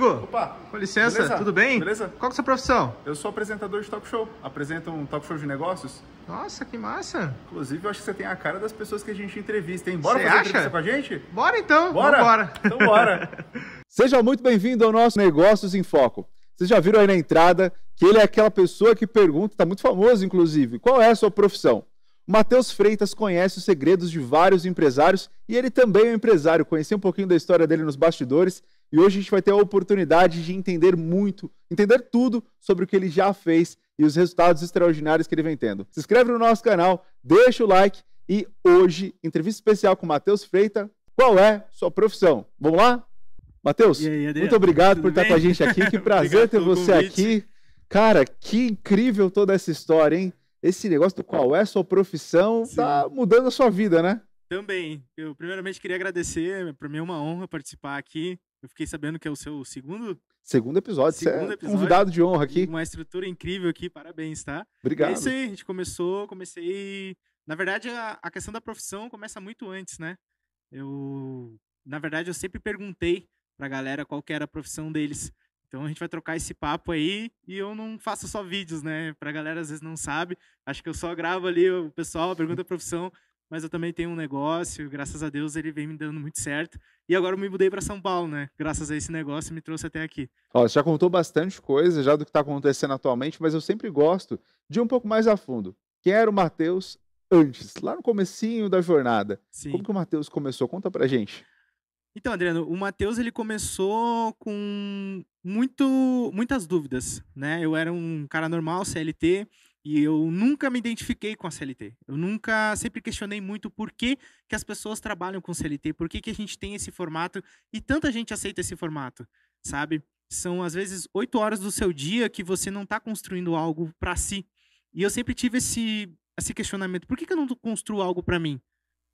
Igor, Opa, com licença, beleza? tudo bem? Beleza? Qual é a sua profissão? Eu sou apresentador de talk show. Apresento um talk show de negócios. Nossa, que massa! Inclusive, eu acho que você tem a cara das pessoas que a gente entrevista, hein? Bora você fazer acha? entrevista com a gente? Bora então! Bora! Vambora. Então bora! Seja muito bem-vindo ao nosso Negócios em Foco. Vocês já viram aí na entrada que ele é aquela pessoa que pergunta, está muito famoso inclusive, qual é a sua profissão? O Matheus Freitas conhece os segredos de vários empresários e ele também é um empresário. Conheci um pouquinho da história dele nos bastidores e hoje a gente vai ter a oportunidade de entender muito, entender tudo sobre o que ele já fez e os resultados extraordinários que ele vem tendo. Se inscreve no nosso canal, deixa o like e hoje, entrevista especial com Matheus Freita. Qual é sua profissão? Vamos lá? Matheus, muito obrigado Tudo por bem? estar com a gente aqui. Que prazer ter você aqui. Cara, que incrível toda essa história, hein? Esse negócio do qual é sua profissão Sim. tá mudando a sua vida, né? Também. Eu primeiramente queria agradecer, para mim é uma honra participar aqui. Eu fiquei sabendo que é o seu segundo. Segundo episódio, segundo é convidado de honra aqui. Uma estrutura incrível aqui, parabéns, tá? É Obrigado. É isso aí, a gente começou, comecei. Na verdade, a, a questão da profissão começa muito antes, né? Eu. Na verdade, eu sempre perguntei pra galera qual que era a profissão deles. Então a gente vai trocar esse papo aí e eu não faço só vídeos, né? Pra galera às vezes não sabe. Acho que eu só gravo ali o pessoal, pergunta a profissão mas eu também tenho um negócio, graças a Deus ele vem me dando muito certo. E agora eu me mudei para São Paulo, né? Graças a esse negócio me trouxe até aqui. Ó, você já contou bastante coisa já do que está acontecendo atualmente, mas eu sempre gosto de ir um pouco mais a fundo. Quem era o Matheus antes, lá no comecinho da jornada? Sim. Como que o Matheus começou? Conta pra gente. Então, Adriano, o Matheus ele começou com muito, muitas dúvidas, né? Eu era um cara normal, CLT, e eu nunca me identifiquei com a CLT. Eu nunca, sempre questionei muito por que, que as pessoas trabalham com CLT, por que, que a gente tem esse formato e tanta gente aceita esse formato, sabe? São, às vezes, oito horas do seu dia que você não está construindo algo para si. E eu sempre tive esse, esse questionamento: por que, que eu não construo algo para mim?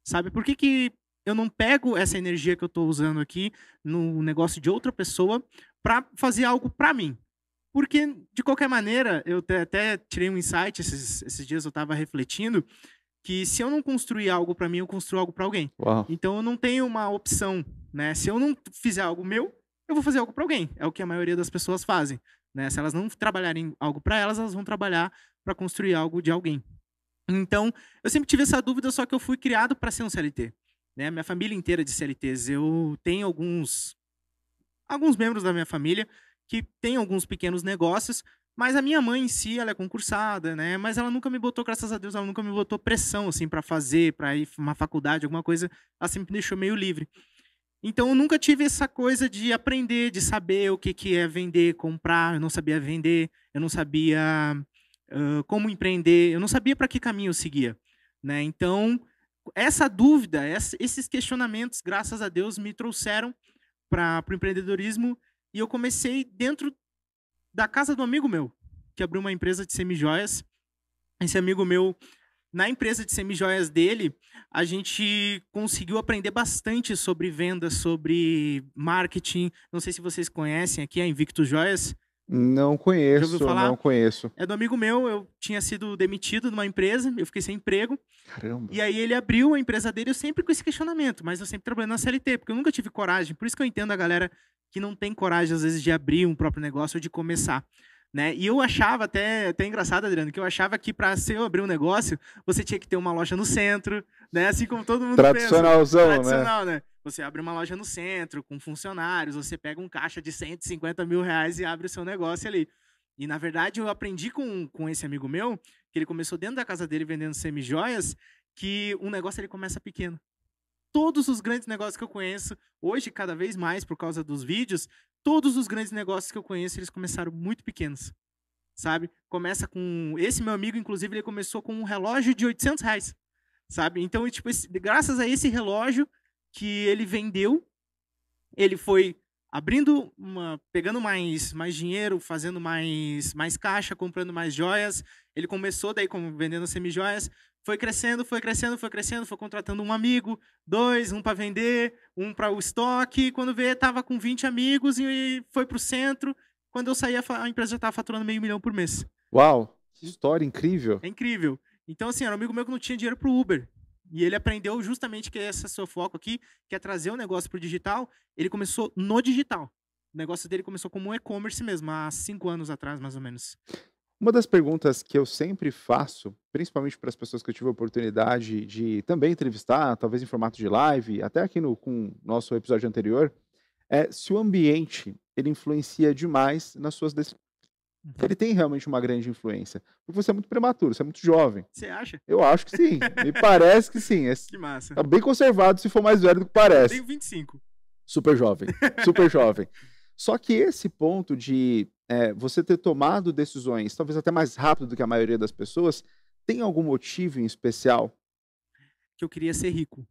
Sabe? Por que, que eu não pego essa energia que eu estou usando aqui no negócio de outra pessoa para fazer algo para mim? Porque, de qualquer maneira, eu até tirei um insight esses, esses dias, eu estava refletindo, que se eu não construir algo para mim, eu construo algo para alguém. Uau. Então eu não tenho uma opção, né? Se eu não fizer algo meu, eu vou fazer algo para alguém. É o que a maioria das pessoas fazem, né? Se elas não trabalharem algo para elas, elas vão trabalhar para construir algo de alguém. Então, eu sempre tive essa dúvida, só que eu fui criado para ser um CLT, né? Minha família inteira de CLTs. Eu tenho alguns alguns membros da minha família que tem alguns pequenos negócios, mas a minha mãe em si, ela é concursada, né? Mas ela nunca me botou, graças a Deus, ela nunca me botou pressão, assim, para fazer, para ir uma faculdade, alguma coisa. Ela sempre me deixou meio livre. Então, eu nunca tive essa coisa de aprender, de saber o que, que é vender, comprar. Eu não sabia vender, eu não sabia uh, como empreender, eu não sabia para que caminho eu seguia, né? Então, essa dúvida, esses questionamentos, graças a Deus, me trouxeram para o empreendedorismo e eu comecei dentro da casa do amigo meu, que abriu uma empresa de semijoias. Esse amigo meu, na empresa de semijoias dele, a gente conseguiu aprender bastante sobre vendas, sobre marketing. Não sei se vocês conhecem aqui a Invictus Joias não conheço, não conheço. É do amigo meu, eu tinha sido demitido de uma empresa, eu fiquei sem emprego. Caramba. E aí ele abriu a empresa dele, eu sempre com esse questionamento, mas eu sempre trabalhando na CLT, porque eu nunca tive coragem. Por isso que eu entendo a galera que não tem coragem, às vezes, de abrir um próprio negócio ou de começar. Né? E eu achava até, até engraçado, Adriano, que eu achava que para você abrir um negócio, você tinha que ter uma loja no centro, né? Assim como todo mundo Tradicionalzão, pensa. Né? Tradicional, né? né? Você abre uma loja no centro, com funcionários, você pega um caixa de 150 mil reais e abre o seu negócio ali. E, na verdade, eu aprendi com, com esse amigo meu, que ele começou dentro da casa dele vendendo semijoias, que um negócio ele começa pequeno todos os grandes negócios que eu conheço, hoje, cada vez mais, por causa dos vídeos, todos os grandes negócios que eu conheço, eles começaram muito pequenos, sabe? Começa com... Esse meu amigo, inclusive, ele começou com um relógio de 800 reais, sabe? Então, tipo, esse... graças a esse relógio que ele vendeu, ele foi abrindo uma, pegando mais mais dinheiro, fazendo mais mais caixa, comprando mais joias. Ele começou daí como vendendo semijoias, foi crescendo, foi crescendo, foi crescendo, foi contratando um amigo, dois, um para vender, um para o estoque. Quando vê, tava com 20 amigos e foi pro centro. Quando eu saí, a empresa já tava faturando meio milhão por mês. Uau, que história incrível. É incrível. Então, assim, era um amigo meu que não tinha dinheiro pro Uber. E ele aprendeu justamente que esse é seu foco aqui, que é trazer o negócio pro digital. Ele começou no digital. O negócio dele começou como um e-commerce mesmo, há cinco anos atrás, mais ou menos. Uma das perguntas que eu sempre faço, principalmente para as pessoas que eu tive a oportunidade de também entrevistar, talvez em formato de live, até aqui no com nosso episódio anterior, é se o ambiente ele influencia demais nas suas decisões. Uhum. Ele tem realmente uma grande influência. Porque você é muito prematuro, você é muito jovem. Você acha? Eu acho que sim. Me parece que sim. É, que massa. Tá bem conservado se for mais velho do que parece. Eu tenho 25. Super jovem. Super jovem. Só que esse ponto de é, você ter tomado decisões, talvez até mais rápido do que a maioria das pessoas, tem algum motivo em especial? Que eu queria ser rico.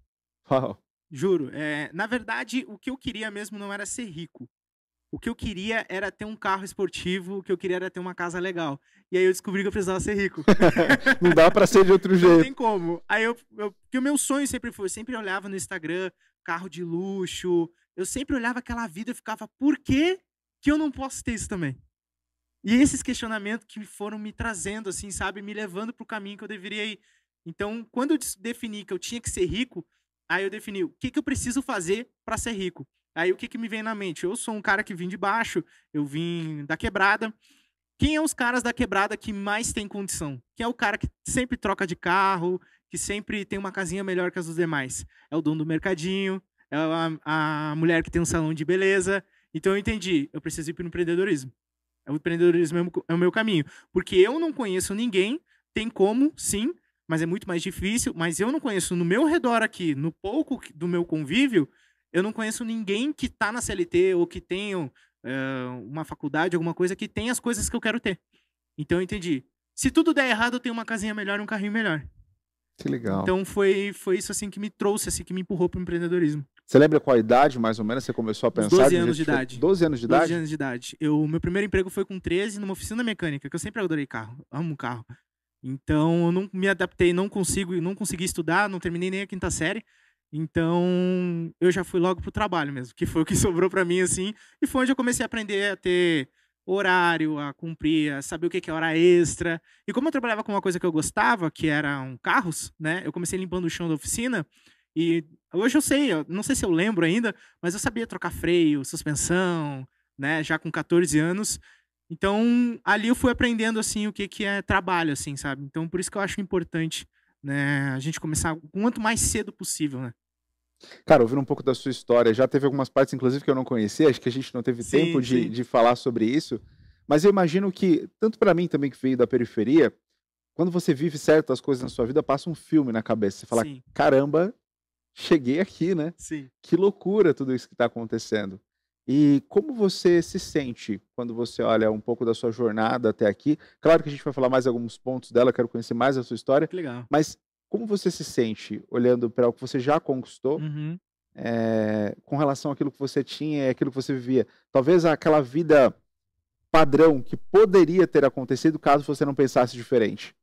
Uau. Juro. É, na verdade, o que eu queria mesmo não era ser rico. O que eu queria era ter um carro esportivo, o que eu queria era ter uma casa legal. E aí eu descobri que eu precisava ser rico. não dá para ser de outro jeito. Não tem como. Aí eu, eu, porque o meu sonho sempre foi, eu sempre olhava no Instagram, carro de luxo, eu sempre olhava aquela vida e ficava, por que, que eu não posso ter isso também? E esses questionamentos que foram me trazendo, assim, sabe, me levando para o caminho que eu deveria ir. Então, quando eu defini que eu tinha que ser rico, aí eu defini o que, que eu preciso fazer para ser rico. Aí o que, que me vem na mente? Eu sou um cara que vim de baixo, eu vim da quebrada. Quem é os caras da quebrada que mais tem condição? Quem é o cara que sempre troca de carro, que sempre tem uma casinha melhor que as dos demais? É o dono do mercadinho, é a, a mulher que tem um salão de beleza. Então eu entendi, eu preciso ir para é o empreendedorismo. É o empreendedorismo é o meu caminho. Porque eu não conheço ninguém, tem como, sim, mas é muito mais difícil. Mas eu não conheço no meu redor aqui, no pouco do meu convívio, eu não conheço ninguém que está na CLT ou que tenha uh, uma faculdade, alguma coisa, que tem as coisas que eu quero ter. Então eu entendi. Se tudo der errado, eu tenho uma casinha melhor e um carrinho melhor. Que legal. Então foi, foi isso assim que me trouxe, assim, que me empurrou para o empreendedorismo. Você lembra qual idade, mais ou menos, você começou a pensar? 12 anos de idade. 12 anos de idade? 12 anos de idade. Eu, meu primeiro emprego foi com 13 numa oficina mecânica, que eu sempre adorei carro, amo carro. Então, eu não me adaptei, não consigo, não consegui estudar, não terminei nem a quinta série. Então, eu já fui logo pro trabalho mesmo, que foi o que sobrou para mim assim, e foi onde eu comecei a aprender a ter horário, a cumprir, a saber o que é hora extra. E como eu trabalhava com uma coisa que eu gostava, que eram carros, né? Eu comecei limpando o chão da oficina e Hoje eu sei, eu não sei se eu lembro ainda, mas eu sabia trocar freio, suspensão, né? Já com 14 anos. Então, ali eu fui aprendendo, assim, o que, que é trabalho, assim, sabe? Então, por isso que eu acho importante, né? A gente começar o quanto mais cedo possível, né? Cara, ouvindo um pouco da sua história, já teve algumas partes, inclusive, que eu não conhecia, acho que a gente não teve sim, tempo sim. De, de falar sobre isso, mas eu imagino que, tanto para mim também que veio da periferia, quando você vive certas coisas na sua vida, passa um filme na cabeça. Você fala, Sim. caramba, cheguei aqui, né? Sim. Que loucura tudo isso que está acontecendo. E como você se sente quando você olha um pouco da sua jornada até aqui? Claro que a gente vai falar mais alguns pontos dela, quero conhecer mais a sua história. Que legal. Mas como você se sente olhando para o que você já conquistou uhum. é, com relação àquilo que você tinha e aquilo que você vivia? Talvez aquela vida padrão que poderia ter acontecido caso você não pensasse diferente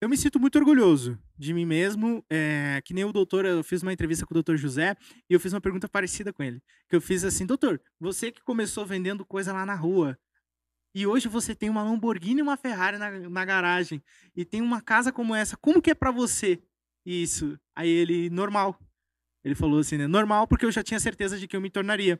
eu me sinto muito orgulhoso de mim mesmo. É, que nem o doutor, eu fiz uma entrevista com o doutor José e eu fiz uma pergunta parecida com ele. Que eu fiz assim, doutor, você que começou vendendo coisa lá na rua, e hoje você tem uma Lamborghini e uma Ferrari na, na garagem e tem uma casa como essa. Como que é para você isso? Aí ele, normal. Ele falou assim, né? Normal, porque eu já tinha certeza de que eu me tornaria.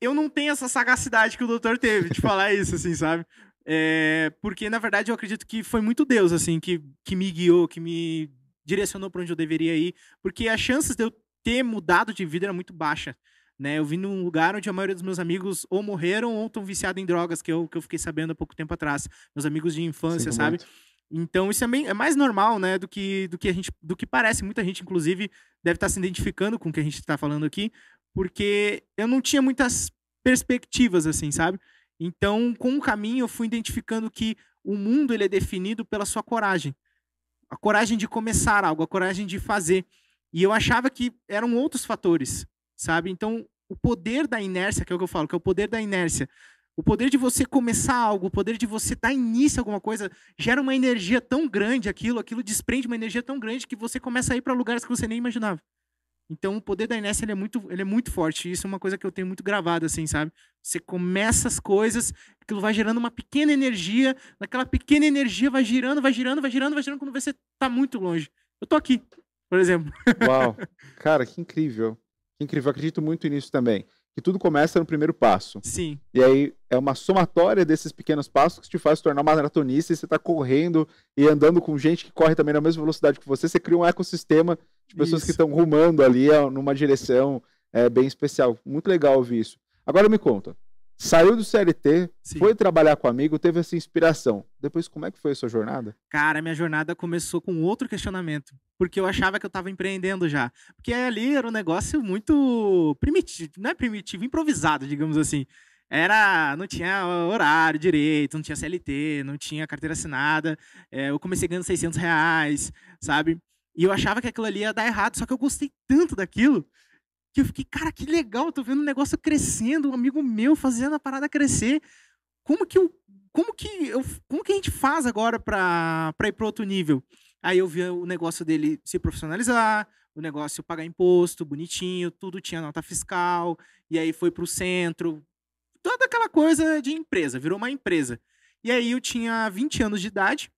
Eu não tenho essa sagacidade que o doutor teve de falar isso, assim, sabe? É, porque, na verdade, eu acredito que foi muito Deus, assim, que, que me guiou, que me direcionou para onde eu deveria ir. Porque as chances de eu ter mudado de vida era muito baixa. Né? Eu vim num lugar onde a maioria dos meus amigos ou morreram ou estão viciados em drogas, que eu, que eu fiquei sabendo há pouco tempo atrás. Meus amigos de infância, sabe? Muito. Então isso é, bem, é mais normal, né, do que, do que a gente, do que parece. Muita gente, inclusive, deve estar tá se identificando com o que a gente está falando aqui, porque eu não tinha muitas perspectivas, assim, sabe? Então, com o caminho, eu fui identificando que o mundo ele é definido pela sua coragem. A coragem de começar algo, a coragem de fazer. E eu achava que eram outros fatores, sabe? Então, o poder da inércia, que é o que eu falo, que é o poder da inércia. O poder de você começar algo, o poder de você dar início a alguma coisa, gera uma energia tão grande aquilo, aquilo desprende uma energia tão grande que você começa a ir para lugares que você nem imaginava. Então o poder da inércia ele é muito, ele é muito forte. Isso é uma coisa que eu tenho muito gravado, assim, sabe? Você começa as coisas, aquilo vai gerando uma pequena energia, naquela pequena energia vai girando, vai girando, vai girando, vai girando, quando você tá muito longe. Eu tô aqui, por exemplo. Uau! Cara, que incrível. Que incrível, eu acredito muito nisso também que tudo começa no primeiro passo. Sim. E aí é uma somatória desses pequenos passos que te faz tornar maratonista e você está correndo e andando com gente que corre também na mesma velocidade que você. Você cria um ecossistema de pessoas isso. que estão rumando ali numa direção é, bem especial. Muito legal ouvir isso. Agora me conta, Saiu do CLT, Sim. foi trabalhar com amigo, teve essa inspiração. Depois, como é que foi a sua jornada? Cara, minha jornada começou com outro questionamento. Porque eu achava que eu estava empreendendo já. Porque ali era um negócio muito primitivo, não é primitivo, improvisado, digamos assim. Era, não tinha horário direito, não tinha CLT, não tinha carteira assinada. É, eu comecei ganhando 600 reais, sabe? E eu achava que aquilo ali ia dar errado, só que eu gostei tanto daquilo que eu fiquei, cara, que legal, tô vendo um negócio crescendo, um amigo meu fazendo a parada crescer. Como que eu, como que eu, como que a gente faz agora para ir para outro nível? Aí eu vi o negócio dele se profissionalizar, o negócio pagar imposto, bonitinho, tudo tinha nota fiscal, e aí foi para o centro, toda aquela coisa de empresa, virou uma empresa. E aí eu tinha 20 anos de idade,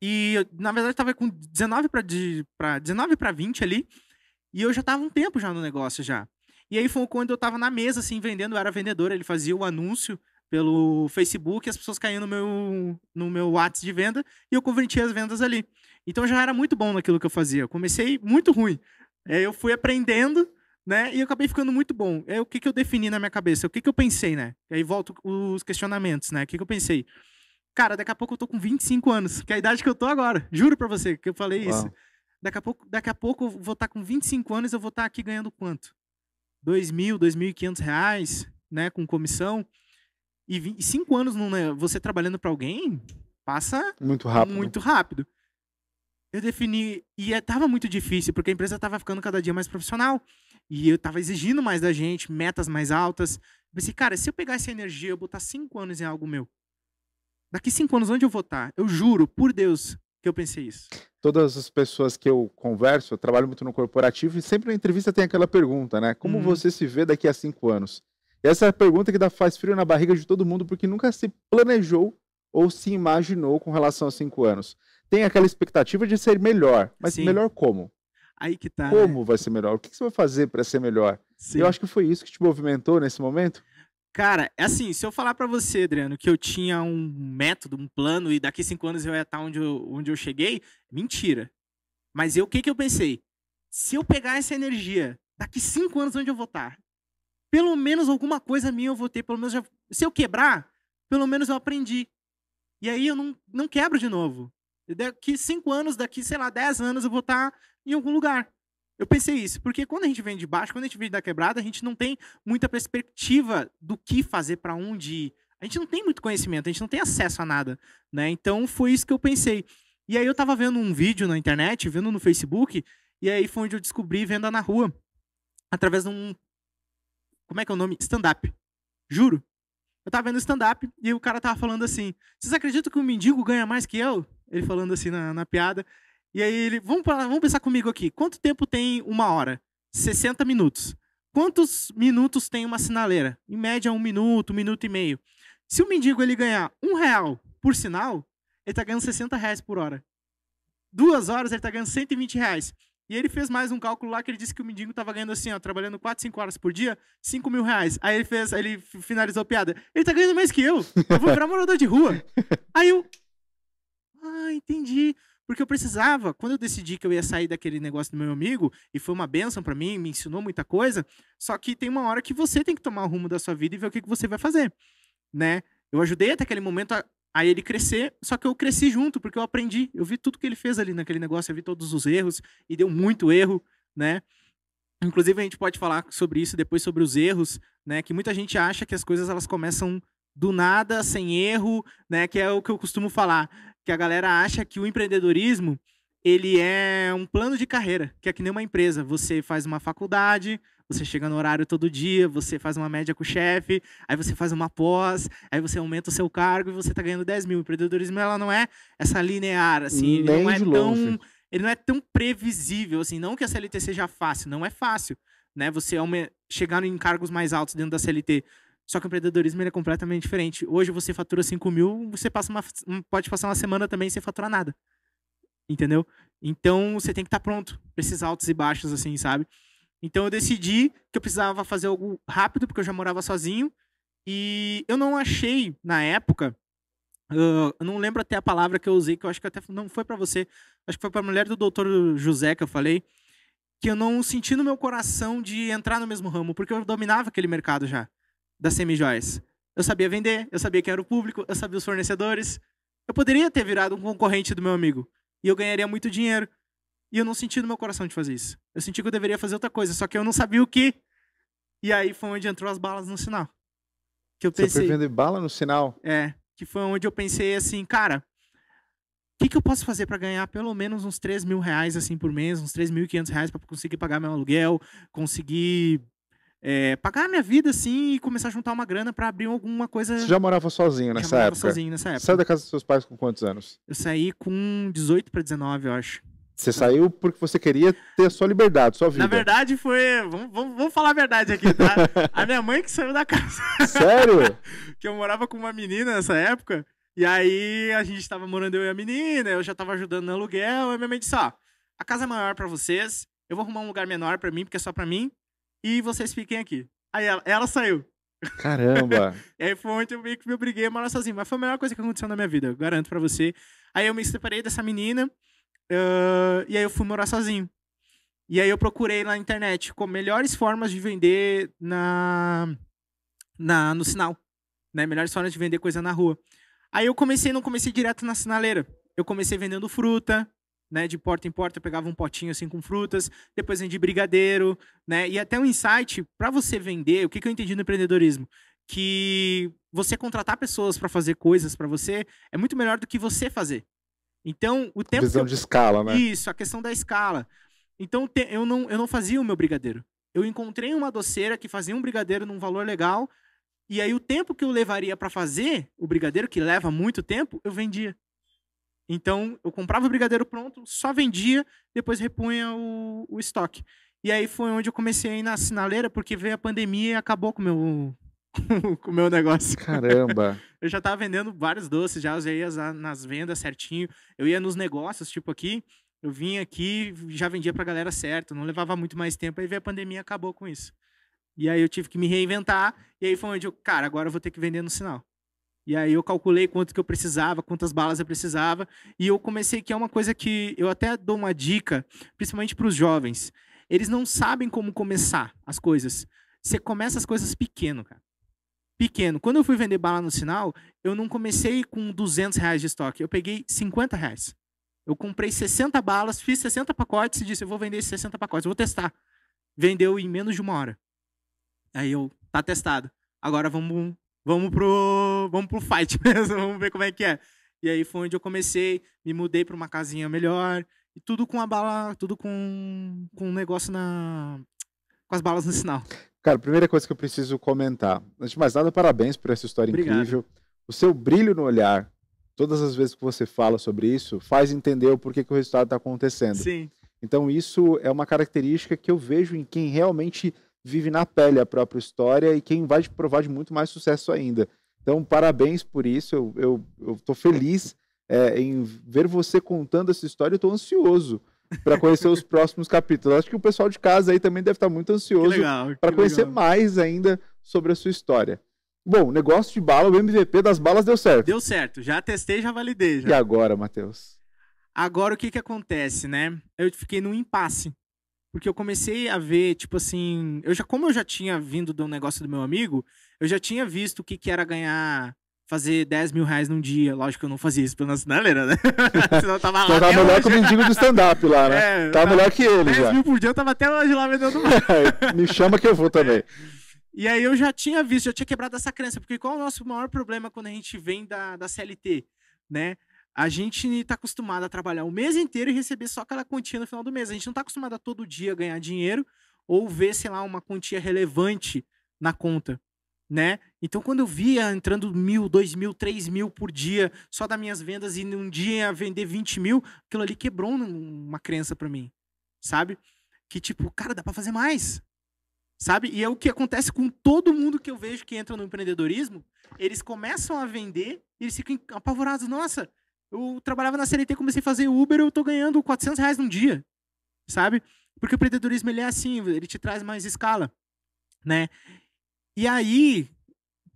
e na verdade estava com 19 para 19 para 20 ali. E eu já tava um tempo já no negócio já. E aí foi quando eu tava na mesa, assim, vendendo, eu era vendedor, ele fazia o anúncio pelo Facebook, as pessoas caíam no meu, no meu WhatsApp de venda e eu convertia as vendas ali. Então já era muito bom naquilo que eu fazia. Eu comecei muito ruim. Aí é, eu fui aprendendo, né? E eu acabei ficando muito bom. É o que, que eu defini na minha cabeça, o que, que eu pensei, né? E aí volto os questionamentos, né? O que, que eu pensei? Cara, daqui a pouco eu tô com 25 anos, que é a idade que eu tô agora. Juro pra você que eu falei Uau. isso. Daqui a pouco, daqui a pouco eu vou estar tá com 25 anos, eu vou estar tá aqui ganhando quanto? 2 mil, 2.500 reais, né, com comissão. E 20, cinco anos não, né, você trabalhando para alguém passa muito rápido. Muito rápido. Eu defini e estava é, muito difícil porque a empresa estava ficando cada dia mais profissional e eu estava exigindo mais da gente, metas mais altas. Eu pensei, cara, se eu pegar essa energia, eu botar cinco anos em algo meu, daqui cinco anos onde eu vou estar? Tá? Eu juro por Deus que eu pensei isso todas as pessoas que eu converso, eu trabalho muito no corporativo, e sempre na entrevista tem aquela pergunta, né? Como uhum. você se vê daqui a cinco anos? E essa é a pergunta que dá, faz frio na barriga de todo mundo, porque nunca se planejou ou se imaginou com relação a cinco anos. Tem aquela expectativa de ser melhor, mas Sim. melhor como? Aí que tá. Como né? vai ser melhor? O que você vai fazer para ser melhor? Sim. Eu acho que foi isso que te movimentou nesse momento. Cara, é assim, se eu falar para você, Adriano, que eu tinha um método, um plano, e daqui cinco anos eu ia estar onde eu, onde eu cheguei, mentira. Mas eu, o que, que eu pensei? Se eu pegar essa energia, daqui cinco anos onde eu vou estar? Pelo menos alguma coisa minha eu vou ter, pelo menos já, se eu quebrar, pelo menos eu aprendi. E aí eu não, não quebro de novo. Daqui cinco anos, daqui, sei lá, dez anos, eu vou estar em algum lugar. Eu pensei isso, porque quando a gente vem de baixo, quando a gente vem da quebrada, a gente não tem muita perspectiva do que fazer, para onde ir. A gente não tem muito conhecimento, a gente não tem acesso a nada, né? Então foi isso que eu pensei. E aí eu tava vendo um vídeo na internet, vendo no Facebook, e aí foi onde eu descobri venda na rua, através de um como é que é o nome? Stand-up. Juro. Eu tava vendo stand-up e o cara tava falando assim: Vocês acreditam que o mendigo ganha mais que eu? Ele falando assim na, na piada. E aí ele, vamos, vamos pensar comigo aqui. Quanto tempo tem uma hora? 60 minutos. Quantos minutos tem uma sinaleira? Em média, um minuto, um minuto e meio. Se o mendigo ele ganhar um real por sinal, ele está ganhando 60 reais por hora. Duas horas, ele está ganhando 120 reais. E ele fez mais um cálculo lá que ele disse que o mendigo estava ganhando assim, ó, trabalhando 4, 5 horas por dia, 5 mil reais. Aí ele fez, aí ele finalizou a piada. Ele está ganhando mais que eu. Eu vou virar morador de rua. Aí eu. Ah, entendi. Porque eu precisava, quando eu decidi que eu ia sair daquele negócio do meu amigo, e foi uma benção para mim, me ensinou muita coisa, só que tem uma hora que você tem que tomar o rumo da sua vida e ver o que, que você vai fazer, né? Eu ajudei até aquele momento a, a ele crescer, só que eu cresci junto, porque eu aprendi, eu vi tudo que ele fez ali naquele negócio, eu vi todos os erros, e deu muito erro, né? Inclusive, a gente pode falar sobre isso depois, sobre os erros, né? Que muita gente acha que as coisas elas começam do nada, sem erro, né? Que é o que eu costumo falar que a galera acha que o empreendedorismo ele é um plano de carreira, que é que nem uma empresa. Você faz uma faculdade, você chega no horário todo dia, você faz uma média com o chefe, aí você faz uma pós, aí você aumenta o seu cargo e você está ganhando 10 mil. O empreendedorismo ela não é essa linear, assim, ele não é tão. Ele não é tão previsível, assim, não que a CLT seja fácil, não é fácil, né? Você chegar em cargos mais altos dentro da CLT, só que o empreendedorismo é completamente diferente. Hoje você fatura 5 mil, você passa uma, pode passar uma semana também sem faturar nada. Entendeu? Então você tem que estar tá pronto para esses altos e baixos, assim, sabe? Então eu decidi que eu precisava fazer algo rápido, porque eu já morava sozinho. E eu não achei, na época, eu não lembro até a palavra que eu usei, que eu acho que até não foi para você, acho que foi para a mulher do doutor José que eu falei, que eu não senti no meu coração de entrar no mesmo ramo, porque eu dominava aquele mercado já da Semijoias. Eu sabia vender, eu sabia quem era o público, eu sabia os fornecedores. Eu poderia ter virado um concorrente do meu amigo. E eu ganharia muito dinheiro. E eu não senti no meu coração de fazer isso. Eu senti que eu deveria fazer outra coisa, só que eu não sabia o que. E aí foi onde entrou as balas no sinal. Que eu pensei. Você bala no sinal? É. Que foi onde eu pensei assim, cara, o que, que eu posso fazer para ganhar pelo menos uns 3 mil reais assim por mês, uns 3.500 reais para conseguir pagar meu aluguel, conseguir é, pagar a minha vida assim e começar a juntar uma grana para abrir alguma coisa. Você já morava sozinho nessa já morava época? sozinho nessa época. Saiu da casa dos seus pais com quantos anos? Eu saí com 18 para 19, eu acho. Você saiu porque você queria ter a sua liberdade, sua vida. Na verdade, foi. Vamos, vamos, vamos falar a verdade aqui, tá? a minha mãe que saiu da casa. Sério? que eu morava com uma menina nessa época. E aí a gente tava morando eu e a menina, eu já tava ajudando no aluguel. E minha mãe disse: ó, a casa é maior para vocês, eu vou arrumar um lugar menor para mim, porque é só para mim e vocês fiquem aqui. Aí ela, ela saiu. Caramba! e aí foi muito meio que me briguei, morar sozinho. Mas foi a melhor coisa que aconteceu na minha vida, eu garanto para você. Aí eu me separei dessa menina uh, e aí eu fui morar sozinho. E aí eu procurei na internet com melhores formas de vender na, na no sinal, né? Melhores formas de vender coisa na rua. Aí eu comecei, não comecei direto na sinaleira. Eu comecei vendendo fruta, né, de porta em porta, pegava um potinho assim com frutas, depois vendi brigadeiro, né? E até um insight para você vender, o que, que eu entendi no empreendedorismo? Que você contratar pessoas para fazer coisas para você é muito melhor do que você fazer. Então, o tempo. Visão eu... de escala, né? Isso, a questão da escala. Então, eu, não, eu não fazia o meu brigadeiro. Eu encontrei uma doceira que fazia um brigadeiro num valor legal. E aí, o tempo que eu levaria para fazer o brigadeiro, que leva muito tempo, eu vendia. Então, eu comprava o brigadeiro pronto, só vendia, depois repunha o, o estoque. E aí foi onde eu comecei a ir na sinaleira, porque veio a pandemia e acabou com o meu, com meu negócio. Caramba! eu já tava vendendo vários doces, já usei nas vendas certinho. Eu ia nos negócios, tipo aqui, eu vinha aqui, já vendia pra galera certo, não levava muito mais tempo, aí veio a pandemia e acabou com isso. E aí eu tive que me reinventar, e aí foi onde eu, cara, agora eu vou ter que vender no sinal. E aí eu calculei quanto que eu precisava, quantas balas eu precisava, e eu comecei que é uma coisa que eu até dou uma dica, principalmente para os jovens. Eles não sabem como começar as coisas. Você começa as coisas pequeno, cara. Pequeno. Quando eu fui vender bala no sinal, eu não comecei com 200 reais de estoque. Eu peguei 50 reais. Eu comprei 60 balas, fiz 60 pacotes e disse: eu vou vender esses 60 pacotes, eu vou testar. Vendeu em menos de uma hora. Aí eu, tá testado. Agora vamos vamos pro, vamos pro fight mesmo, vamos ver como é que é. E aí foi onde eu comecei, me mudei para uma casinha melhor, e tudo com a bala, tudo com, com um negócio na. com as balas no sinal. Cara, primeira coisa que eu preciso comentar. Antes de mais nada, parabéns por essa história Obrigado. incrível. O seu brilho no olhar, todas as vezes que você fala sobre isso, faz entender o porquê que o resultado está acontecendo. Sim. Então, isso é uma característica que eu vejo em quem realmente vive na pele a própria história e quem vai te provar de muito mais sucesso ainda. Então, parabéns por isso. Eu, eu, eu tô feliz é, em ver você contando essa história. estou tô ansioso para conhecer os próximos capítulos. Acho que o pessoal de casa aí também deve estar tá muito ansioso para conhecer legal. mais ainda sobre a sua história. Bom, negócio de bala, o MVP das balas deu certo. Deu certo, já testei, já validei. Já. E agora, Matheus? Agora o que que acontece, né? Eu fiquei num impasse. Porque eu comecei a ver, tipo assim, eu já como eu já tinha vindo do negócio do meu amigo, eu já tinha visto o que, que era ganhar fazer 10 mil reais num dia. Lógico que eu não fazia isso pela nossa galera, né? Senão eu tava lá. tava melhor que o mendigo do stand-up lá, né? É, tava, tava melhor que ele 10 já. 10 mil por dia eu tava até hoje lá vendendo é, Me chama que eu vou também. E aí eu já tinha visto, já tinha quebrado essa crença, porque qual é o nosso maior problema quando a gente vem da, da CLT, né? A gente está acostumado a trabalhar o mês inteiro e receber só aquela quantia no final do mês. A gente não está acostumado a todo dia ganhar dinheiro ou ver, sei lá, uma quantia relevante na conta, né? Então, quando eu via entrando mil, dois mil, três mil por dia só das minhas vendas e num dia vender vinte mil, aquilo ali quebrou uma crença para mim, sabe? Que tipo, cara, dá para fazer mais, sabe? E é o que acontece com todo mundo que eu vejo que entra no empreendedorismo. Eles começam a vender e eles ficam apavorados. Nossa, eu trabalhava na CLT, comecei a fazer Uber, eu tô ganhando 400 reais num dia, sabe? Porque o empreendedorismo, ele é assim, ele te traz mais escala, né? E aí,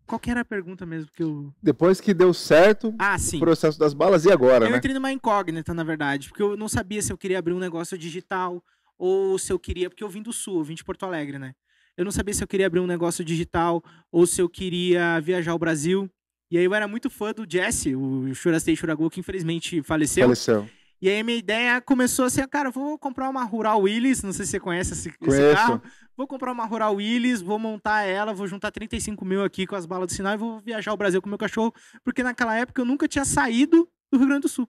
qual que era a pergunta mesmo que eu... Depois que deu certo ah, o processo das balas, e agora, eu né? Eu entrei numa incógnita, na verdade, porque eu não sabia se eu queria abrir um negócio digital ou se eu queria... Porque eu vim do Sul, eu vim de Porto Alegre, né? Eu não sabia se eu queria abrir um negócio digital ou se eu queria viajar ao Brasil. E aí eu era muito fã do Jesse, o Shurastei Shurago, que infelizmente faleceu. Faleceu. E aí minha ideia começou assim, cara, vou comprar uma Rural Willys, não sei se você conhece esse, esse, carro. Vou comprar uma Rural Willys, vou montar ela, vou juntar 35 mil aqui com as balas do sinal e vou viajar o Brasil com meu cachorro, porque naquela época eu nunca tinha saído do Rio Grande do Sul.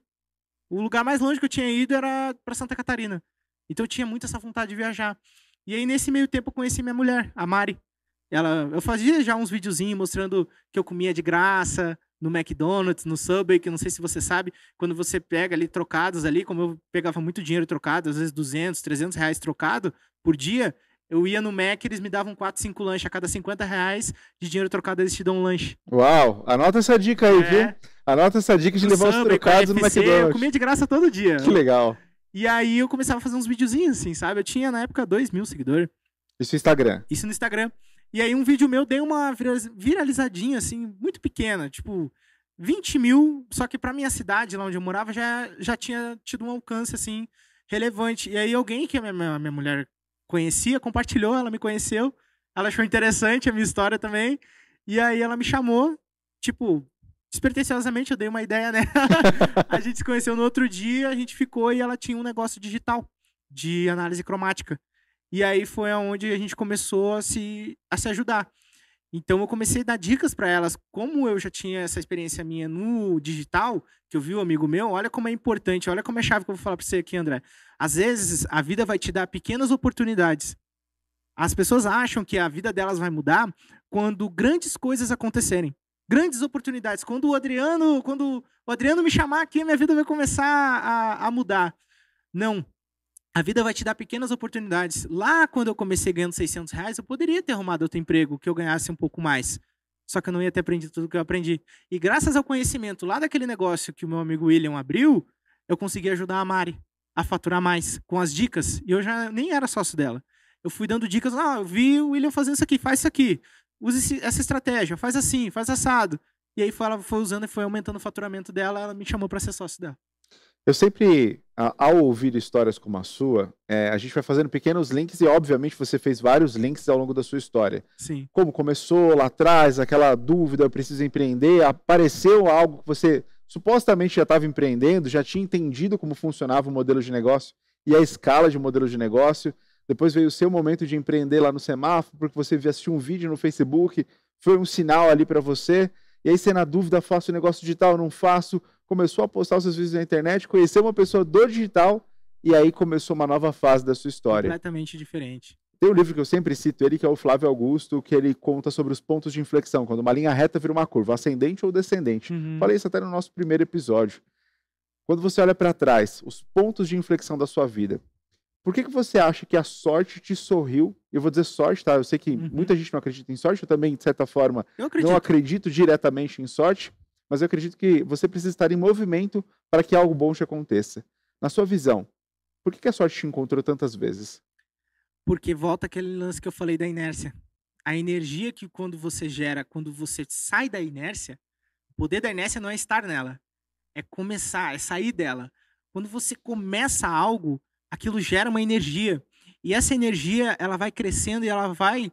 O lugar mais longe que eu tinha ido era para Santa Catarina. Então eu tinha muito essa vontade de viajar. E aí nesse meio tempo eu conheci minha mulher, a Mari. Ela, eu fazia já uns videozinhos mostrando que eu comia de graça no McDonald's, no Subway, que não sei se você sabe, quando você pega ali trocados ali, como eu pegava muito dinheiro trocado, às vezes 200, 300 reais trocado por dia, eu ia no Mac, eles me davam 4, 5 lanches. A cada 50 reais de dinheiro trocado, eles te dão um lanche. Uau! Anota essa dica aí, é. viu? Anota essa dica de no levar Subway, os trocados no McDonald's. Eu comia de graça todo dia. Que legal. E aí eu começava a fazer uns videozinhos, assim, sabe? Eu tinha, na época, 2 mil seguidores. Isso no Instagram? Isso no Instagram. E aí um vídeo meu deu uma viralizadinha, assim, muito pequena, tipo, 20 mil, só que pra minha cidade, lá onde eu morava, já, já tinha tido um alcance, assim, relevante. E aí alguém que a minha, minha mulher conhecia, compartilhou, ela me conheceu, ela achou interessante a minha história também, e aí ela me chamou, tipo, despertenciosamente eu dei uma ideia né a gente se conheceu no outro dia, a gente ficou e ela tinha um negócio digital de análise cromática. E aí foi onde a gente começou a se, a se ajudar. Então eu comecei a dar dicas para elas, como eu já tinha essa experiência minha no digital, que eu vi um amigo meu, olha como é importante, olha como é chave que eu vou falar para você aqui, André. Às vezes a vida vai te dar pequenas oportunidades. As pessoas acham que a vida delas vai mudar quando grandes coisas acontecerem, grandes oportunidades. Quando o Adriano, quando o Adriano me chamar aqui, minha vida vai começar a, a mudar. Não, a vida vai te dar pequenas oportunidades. Lá, quando eu comecei ganhando 600 reais, eu poderia ter arrumado outro emprego que eu ganhasse um pouco mais. Só que eu não ia ter aprendido tudo que eu aprendi. E graças ao conhecimento lá daquele negócio que o meu amigo William abriu, eu consegui ajudar a Mari a faturar mais com as dicas. E eu já nem era sócio dela. Eu fui dando dicas. Ah, eu vi o William fazendo isso aqui, faz isso aqui. Use essa estratégia, faz assim, faz assado. E aí foi, ela foi usando e foi aumentando o faturamento dela. Ela me chamou para ser sócio dela. Eu sempre, ao ouvir histórias como a sua, é, a gente vai fazendo pequenos links e, obviamente, você fez vários links ao longo da sua história. Sim. Como começou lá atrás, aquela dúvida, eu preciso empreender, apareceu algo que você supostamente já estava empreendendo, já tinha entendido como funcionava o modelo de negócio e a escala de modelo de negócio. Depois veio o seu momento de empreender lá no semáforo, porque você assistiu um vídeo no Facebook, foi um sinal ali para você. E aí você na dúvida, faço negócio digital, não faço? começou a postar os seus vídeos na internet, conheceu uma pessoa do digital e aí começou uma nova fase da sua história. Completamente diferente. Tem um livro que eu sempre cito, ele que é o Flávio Augusto, que ele conta sobre os pontos de inflexão, quando uma linha reta vira uma curva, ascendente ou descendente. Uhum. Falei isso até no nosso primeiro episódio. Quando você olha para trás, os pontos de inflexão da sua vida, por que, que você acha que a sorte te sorriu? Eu vou dizer sorte, tá? Eu sei que uhum. muita gente não acredita em sorte, eu também, de certa forma, acredito. não acredito diretamente em sorte mas eu acredito que você precisa estar em movimento para que algo bom te aconteça. Na sua visão, por que, a sorte te encontrou tantas vezes? Porque volta aquele lance que eu falei da inércia. A energia que quando você gera, quando você sai da inércia, o poder da inércia não é estar nela, é começar, é sair dela. Quando você começa algo, aquilo gera uma energia. E essa energia, ela vai crescendo e ela vai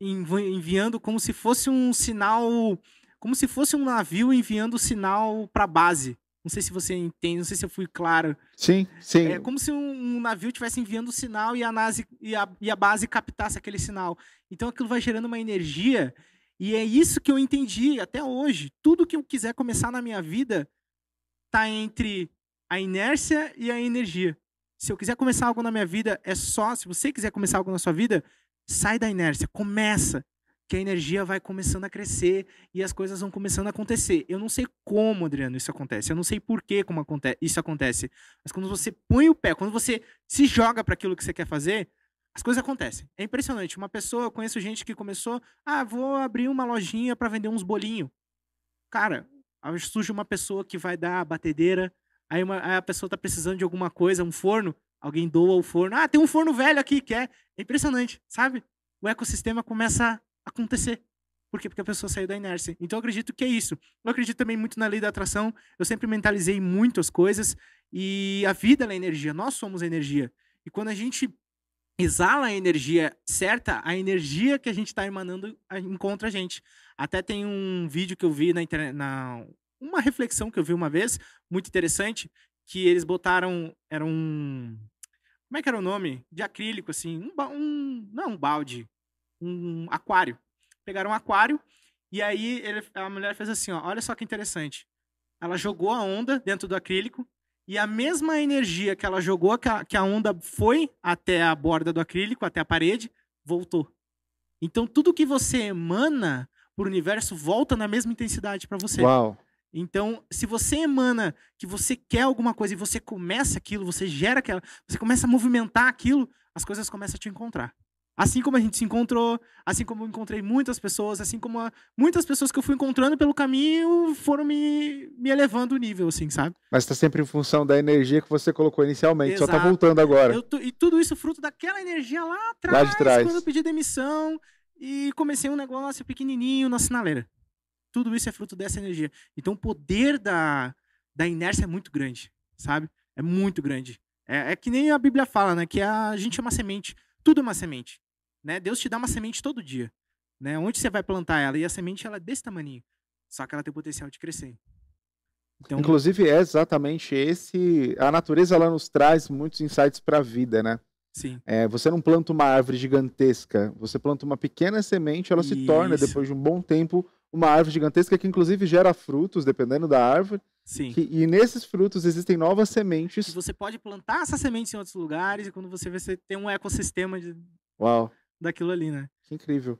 enviando como se fosse um sinal como se fosse um navio enviando sinal para base. Não sei se você entende, não sei se eu fui claro. Sim, sim. É como se um, um navio estivesse enviando sinal e a, nase, e, a, e a base captasse aquele sinal. Então aquilo vai gerando uma energia e é isso que eu entendi até hoje. Tudo que eu quiser começar na minha vida tá entre a inércia e a energia. Se eu quiser começar algo na minha vida, é só. Se você quiser começar algo na sua vida, sai da inércia, começa que a energia vai começando a crescer e as coisas vão começando a acontecer. Eu não sei como, Adriano, isso acontece. Eu não sei por que como acontece isso acontece. Mas quando você põe o pé, quando você se joga para aquilo que você quer fazer, as coisas acontecem. É impressionante. Uma pessoa, eu conheço gente que começou, ah, vou abrir uma lojinha para vender uns bolinhos. Cara, surge uma pessoa que vai dar a batedeira, aí, uma, aí a pessoa tá precisando de alguma coisa, um forno, alguém doa o forno. Ah, tem um forno velho aqui, quer. É impressionante, sabe? O ecossistema começa acontecer. Por quê? Porque a pessoa saiu da inércia. Então eu acredito que é isso. Eu acredito também muito na lei da atração. Eu sempre mentalizei muito as coisas. E a vida é energia. Nós somos energia. E quando a gente exala a energia certa, a energia que a gente está emanando encontra a gente. Até tem um vídeo que eu vi na internet. Na... Uma reflexão que eu vi uma vez, muito interessante, que eles botaram. Era um. Como é que era o nome? De acrílico, assim. Um, ba... um... Não, é um balde um aquário. Pegaram um aquário e aí ele, a mulher fez assim, ó, olha só que interessante. Ela jogou a onda dentro do acrílico e a mesma energia que ela jogou, que a, que a onda foi até a borda do acrílico, até a parede, voltou. Então tudo que você emana para o universo volta na mesma intensidade para você. Uau. Então, se você emana que você quer alguma coisa e você começa aquilo, você gera aquela, você começa a movimentar aquilo, as coisas começam a te encontrar. Assim como a gente se encontrou, assim como eu encontrei muitas pessoas, assim como a, muitas pessoas que eu fui encontrando pelo caminho foram me, me elevando o nível, assim, sabe? Mas está sempre em função da energia que você colocou inicialmente, tá Exato. só está voltando agora. Eu, e tudo isso fruto daquela energia lá atrás, lá trás. quando eu pedi demissão e comecei um negócio pequenininho na sinaleira. Tudo isso é fruto dessa energia. Então o poder da, da inércia é muito grande, sabe? É muito grande. É, é que nem a Bíblia fala, né? Que a gente é uma semente. Tudo é uma semente. Né? Deus te dá uma semente todo dia. Né? Onde você vai plantar ela? E a semente ela é desse tamanho. Só que ela tem potencial de crescer. Então... Inclusive, é exatamente esse. A natureza ela nos traz muitos insights para a vida, né? Sim. É, você não planta uma árvore gigantesca, você planta uma pequena semente, ela Isso. se torna, depois de um bom tempo, uma árvore gigantesca que, inclusive, gera frutos, dependendo da árvore. Sim. Que, e nesses frutos existem novas sementes. E você pode plantar essas sementes em outros lugares, e quando você vê, você tem um ecossistema de. Uau! daquilo ali, né? Que incrível.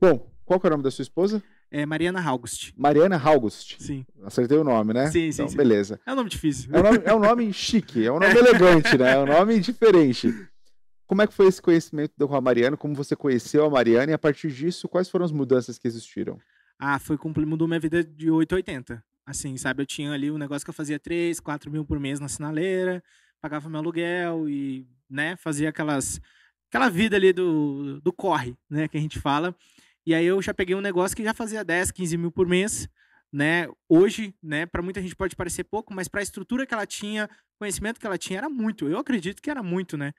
Bom, qual que é o nome da sua esposa? É Mariana Haugust. Mariana Haugust. Sim. Acertei o nome, né? Sim, sim. Então, sim. beleza. É um nome difícil. É um nome, é um nome chique, é um nome elegante, né? É um nome diferente. Como é que foi esse conhecimento com a Mariana? Como você conheceu a Mariana? E a partir disso, quais foram as mudanças que existiram? Ah, foi cumprir, mudou minha vida de 880. Assim, sabe? Eu tinha ali um negócio que eu fazia 3, 4 mil por mês na sinaleira, pagava meu aluguel e, né, fazia aquelas aquela vida ali do, do corre, né, que a gente fala. E aí eu já peguei um negócio que já fazia 10, 15 mil por mês, né? Hoje, né, para muita gente pode parecer pouco, mas para a estrutura que ela tinha, conhecimento que ela tinha, era muito. Eu acredito que era muito, né?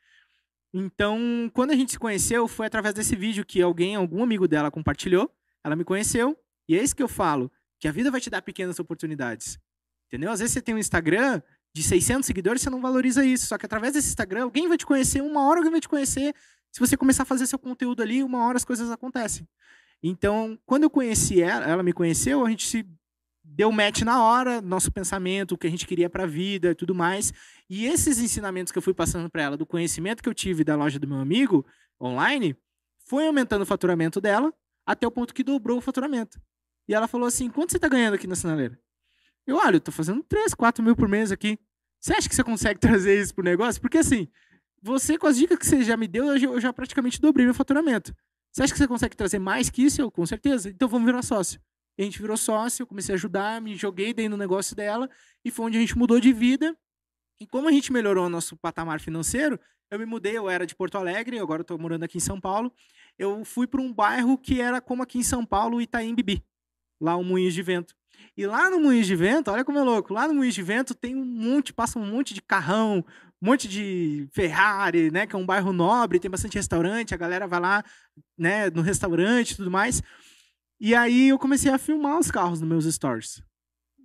Então, quando a gente se conheceu, foi através desse vídeo que alguém, algum amigo dela compartilhou. Ela me conheceu, e é isso que eu falo, que a vida vai te dar pequenas oportunidades. Entendeu? Às vezes você tem um Instagram de 600 seguidores, você não valoriza isso. Só que através desse Instagram, alguém vai te conhecer, uma hora alguém vai te conhecer. Se você começar a fazer seu conteúdo ali, uma hora as coisas acontecem. Então, quando eu conheci ela, ela me conheceu, a gente se deu match na hora, nosso pensamento, o que a gente queria para a vida e tudo mais. E esses ensinamentos que eu fui passando para ela, do conhecimento que eu tive da loja do meu amigo online, foi aumentando o faturamento dela até o ponto que dobrou o faturamento. E ela falou assim: quanto você está ganhando aqui na sinaleira? Eu, olha, eu tô fazendo 3, 4 mil por mês aqui. Você acha que você consegue trazer isso pro negócio? Porque assim, você, com as dicas que você já me deu, eu já, praticamente dobrei meu faturamento. Você acha que você consegue trazer mais que isso? Eu, com certeza. Então vamos virar sócio. E a gente virou sócio, eu comecei a ajudar, me joguei dentro do negócio dela, e foi onde a gente mudou de vida. E como a gente melhorou o nosso patamar financeiro, eu me mudei, eu era de Porto Alegre, agora estou morando aqui em São Paulo. Eu fui para um bairro que era como aqui em São Paulo, Itaim Bibi, lá o Moinhos de Vento. E lá no Moinhos de Vento, olha como é louco, lá no Moinhos de Vento tem um monte, passa um monte de carrão, um monte de Ferrari, né? Que é um bairro nobre, tem bastante restaurante, a galera vai lá, né, no restaurante e tudo mais. E aí eu comecei a filmar os carros nos meus stories.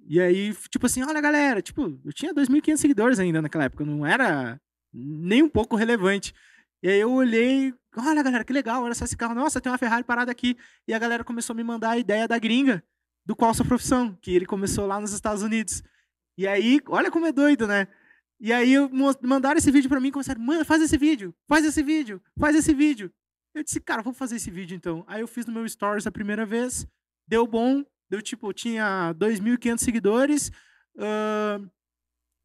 E aí, tipo assim, olha galera, tipo, eu tinha 2.500 seguidores ainda naquela época, não era nem um pouco relevante. E aí eu olhei, olha galera, que legal, olha só esse carro, nossa, tem uma Ferrari parada aqui. E a galera começou a me mandar a ideia da gringa do qual sua profissão, que ele começou lá nos Estados Unidos. E aí, olha como é doido, né? E aí mandaram esse vídeo para mim e começaram, manda, faz esse vídeo, faz esse vídeo, faz esse vídeo. Eu disse, cara, vou fazer esse vídeo então. Aí eu fiz no meu stories a primeira vez, deu bom, deu tipo, eu tinha 2.500 seguidores, uh,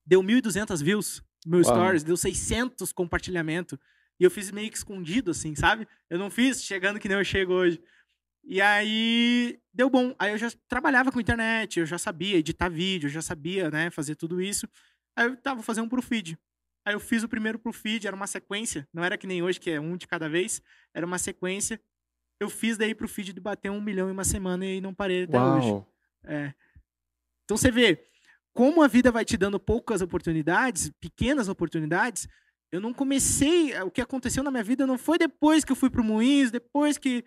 deu 1.200 views meu Uau. stories, deu 600 compartilhamento. E eu fiz meio que escondido, assim, sabe? Eu não fiz chegando que nem eu chego hoje. E aí deu bom. Aí eu já trabalhava com internet, eu já sabia editar vídeo, eu já sabia, né, fazer tudo isso. Aí eu tava fazendo pro feed. Aí eu fiz o primeiro pro feed, era uma sequência, não era que nem hoje, que é um de cada vez, era uma sequência. Eu fiz daí pro feed de bater um milhão em uma semana e não parei até Uau. hoje. É. Então você vê como a vida vai te dando poucas oportunidades, pequenas oportunidades. Eu não comecei, o que aconteceu na minha vida não foi depois que eu fui pro Moinhos, depois que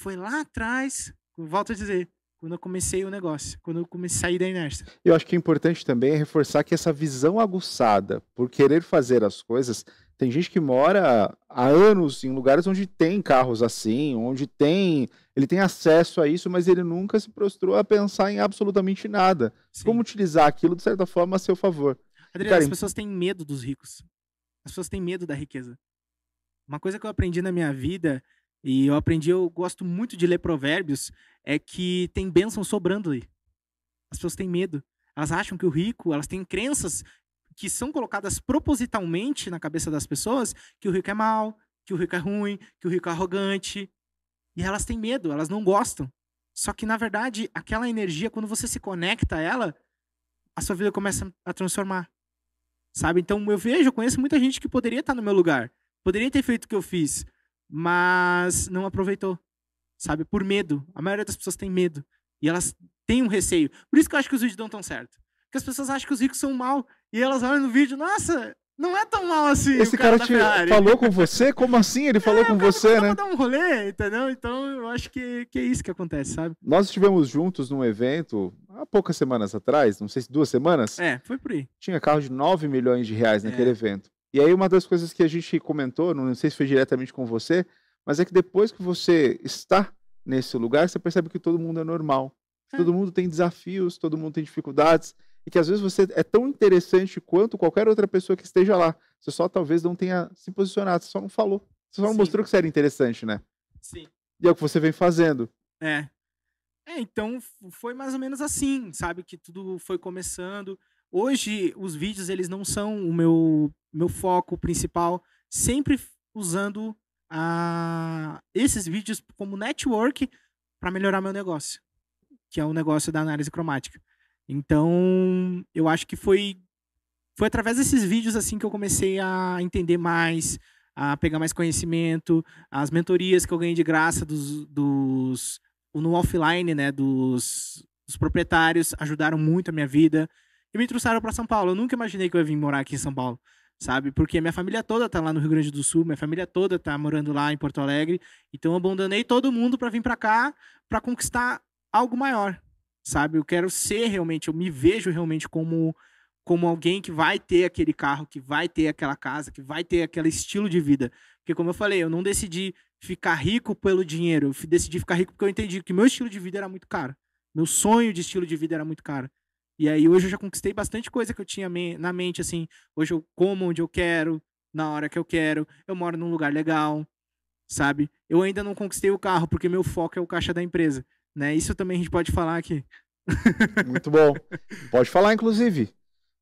foi lá atrás, volto a dizer, quando eu comecei o negócio, quando eu comecei a sair da inércia. Eu acho que é importante também reforçar que essa visão aguçada por querer fazer as coisas, tem gente que mora há anos em lugares onde tem carros assim, onde tem, ele tem acesso a isso, mas ele nunca se prostrou a pensar em absolutamente nada. Sim. Como utilizar aquilo de certa forma a seu favor. Adriano, as pessoas têm medo dos ricos. As pessoas têm medo da riqueza. Uma coisa que eu aprendi na minha vida e eu aprendi, eu gosto muito de ler provérbios, é que tem bênção sobrando ali. As pessoas têm medo. Elas acham que o rico, elas têm crenças que são colocadas propositalmente na cabeça das pessoas que o rico é mau, que o rico é ruim, que o rico é arrogante. E elas têm medo, elas não gostam. Só que, na verdade, aquela energia, quando você se conecta a ela, a sua vida começa a transformar. Sabe? Então, eu vejo, eu conheço muita gente que poderia estar no meu lugar, poderia ter feito o que eu fiz, mas não aproveitou, sabe? Por medo. A maioria das pessoas tem medo e elas têm um receio. Por isso que eu acho que os vídeos não tão certo. Porque as pessoas acham que os ricos são mal e elas olham no vídeo, nossa, não é tão mal assim. Esse cara, cara te falou com você? Como assim? Ele é, falou é, com você, né? dar um rolê, entendeu? Então eu acho que, que é isso que acontece, sabe? Nós estivemos juntos num evento há poucas semanas atrás, não sei se duas semanas. É, foi por aí. Tinha carro de 9 milhões de reais é. naquele evento. E aí uma das coisas que a gente comentou, não sei se foi diretamente com você, mas é que depois que você está nesse lugar, você percebe que todo mundo é normal. É. Todo mundo tem desafios, todo mundo tem dificuldades, e que às vezes você é tão interessante quanto qualquer outra pessoa que esteja lá. Você só talvez não tenha se posicionado, você só não falou. Você só não Sim. mostrou que você era interessante, né? Sim. E é o que você vem fazendo. É. É, então foi mais ou menos assim, sabe? Que tudo foi começando. Hoje, os vídeos, eles não são o meu, meu foco principal. Sempre usando a, esses vídeos como network para melhorar meu negócio, que é o negócio da análise cromática. Então, eu acho que foi foi através desses vídeos assim que eu comecei a entender mais, a pegar mais conhecimento, as mentorias que eu ganhei de graça dos, dos no offline, né, dos, dos proprietários ajudaram muito a minha vida e me trouxeram para São Paulo. Eu nunca imaginei que eu ia vir morar aqui em São Paulo, sabe? Porque minha família toda tá lá no Rio Grande do Sul, minha família toda tá morando lá em Porto Alegre. Então eu abandonei todo mundo para vir para cá para conquistar algo maior, sabe? Eu quero ser realmente, eu me vejo realmente como como alguém que vai ter aquele carro, que vai ter aquela casa, que vai ter aquele estilo de vida. Porque como eu falei, eu não decidi ficar rico pelo dinheiro, eu decidi ficar rico porque eu entendi que meu estilo de vida era muito caro. Meu sonho de estilo de vida era muito caro. E aí hoje eu já conquistei bastante coisa que eu tinha na mente, assim. Hoje eu como onde eu quero, na hora que eu quero, eu moro num lugar legal, sabe? Eu ainda não conquistei o carro, porque meu foco é o caixa da empresa, né? Isso também a gente pode falar aqui. Muito bom. Pode falar, inclusive.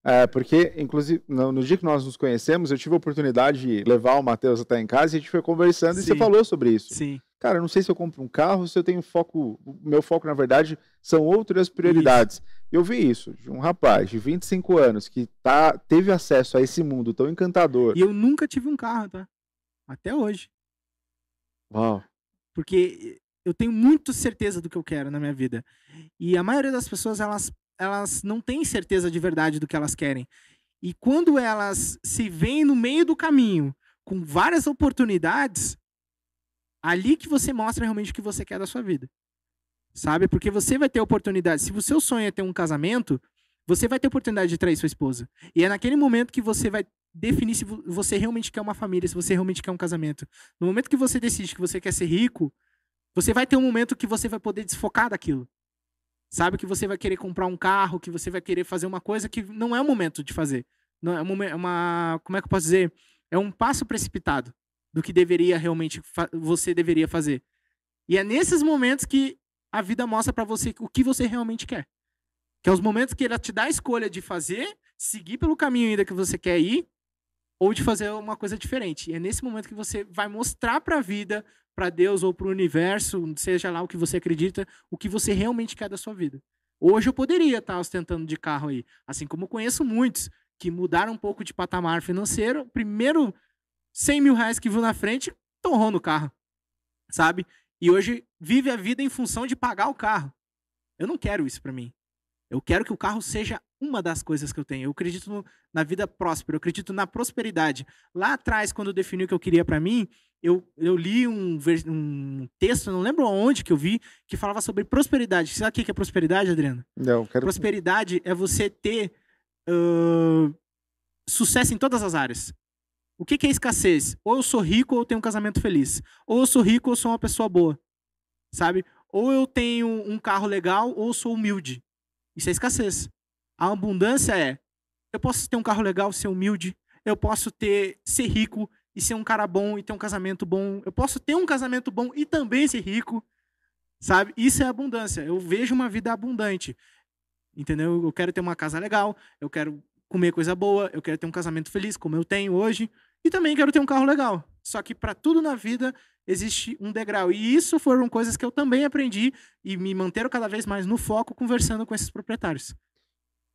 É, porque, inclusive, no, no, dia que nós nos conhecemos, eu tive a oportunidade de levar o Matheus até em casa e a gente foi conversando Sim. e você falou sobre isso. Sim cara, eu não sei se eu compro um carro, se eu tenho foco, meu foco na verdade são outras prioridades. Isso. Eu vi isso de um rapaz de 25 anos que tá, teve acesso a esse mundo tão encantador. E eu nunca tive um carro, tá? Até hoje. Uau. Porque eu tenho muita certeza do que eu quero na minha vida. E a maioria das pessoas, elas, elas não têm certeza de verdade do que elas querem. E quando elas se veem no meio do caminho, com várias oportunidades, Ali que você mostra realmente o que você quer da sua vida. Sabe? Porque você vai ter oportunidade. Se o seu sonho é ter um casamento, você vai ter oportunidade de trair sua esposa. E é naquele momento que você vai definir se você realmente quer uma família, se você realmente quer um casamento. No momento que você decide que você quer ser rico, você vai ter um momento que você vai poder desfocar daquilo. Sabe que você vai querer comprar um carro, que você vai querer fazer uma coisa que não é o momento de fazer. Não é, é uma, como é que eu posso dizer? É um passo precipitado do que deveria realmente você deveria fazer. E é nesses momentos que a vida mostra para você o que você realmente quer. Que é os momentos que ela te dá a escolha de fazer, seguir pelo caminho ainda que você quer ir, ou de fazer uma coisa diferente. E é nesse momento que você vai mostrar para a vida, para Deus ou para o universo, seja lá o que você acredita, o que você realmente quer da sua vida. Hoje eu poderia estar tá ostentando de carro aí, assim como eu conheço muitos que mudaram um pouco de patamar financeiro. Primeiro 100 mil reais que viu na frente, torrou no carro, sabe? E hoje vive a vida em função de pagar o carro. Eu não quero isso para mim. Eu quero que o carro seja uma das coisas que eu tenho. Eu acredito no, na vida próspera, eu acredito na prosperidade. Lá atrás, quando eu defini o que eu queria para mim, eu, eu li um, um texto, não lembro onde que eu vi, que falava sobre prosperidade. Você sabe o que é prosperidade, Adriano? Não, quero... Prosperidade é você ter uh, sucesso em todas as áreas. O que, que é escassez? Ou eu sou rico ou eu tenho um casamento feliz. Ou eu sou rico ou eu sou uma pessoa boa. Sabe? Ou eu tenho um carro legal ou eu sou humilde. Isso é escassez. A abundância é: eu posso ter um carro legal, e ser humilde. Eu posso ter ser rico e ser um cara bom e ter um casamento bom. Eu posso ter um casamento bom e também ser rico. Sabe? Isso é abundância. Eu vejo uma vida abundante. Entendeu? Eu quero ter uma casa legal, eu quero comer coisa boa, eu quero ter um casamento feliz, como eu tenho hoje, e também quero ter um carro legal. Só que para tudo na vida existe um degrau. E isso foram coisas que eu também aprendi e me manteram cada vez mais no foco conversando com esses proprietários.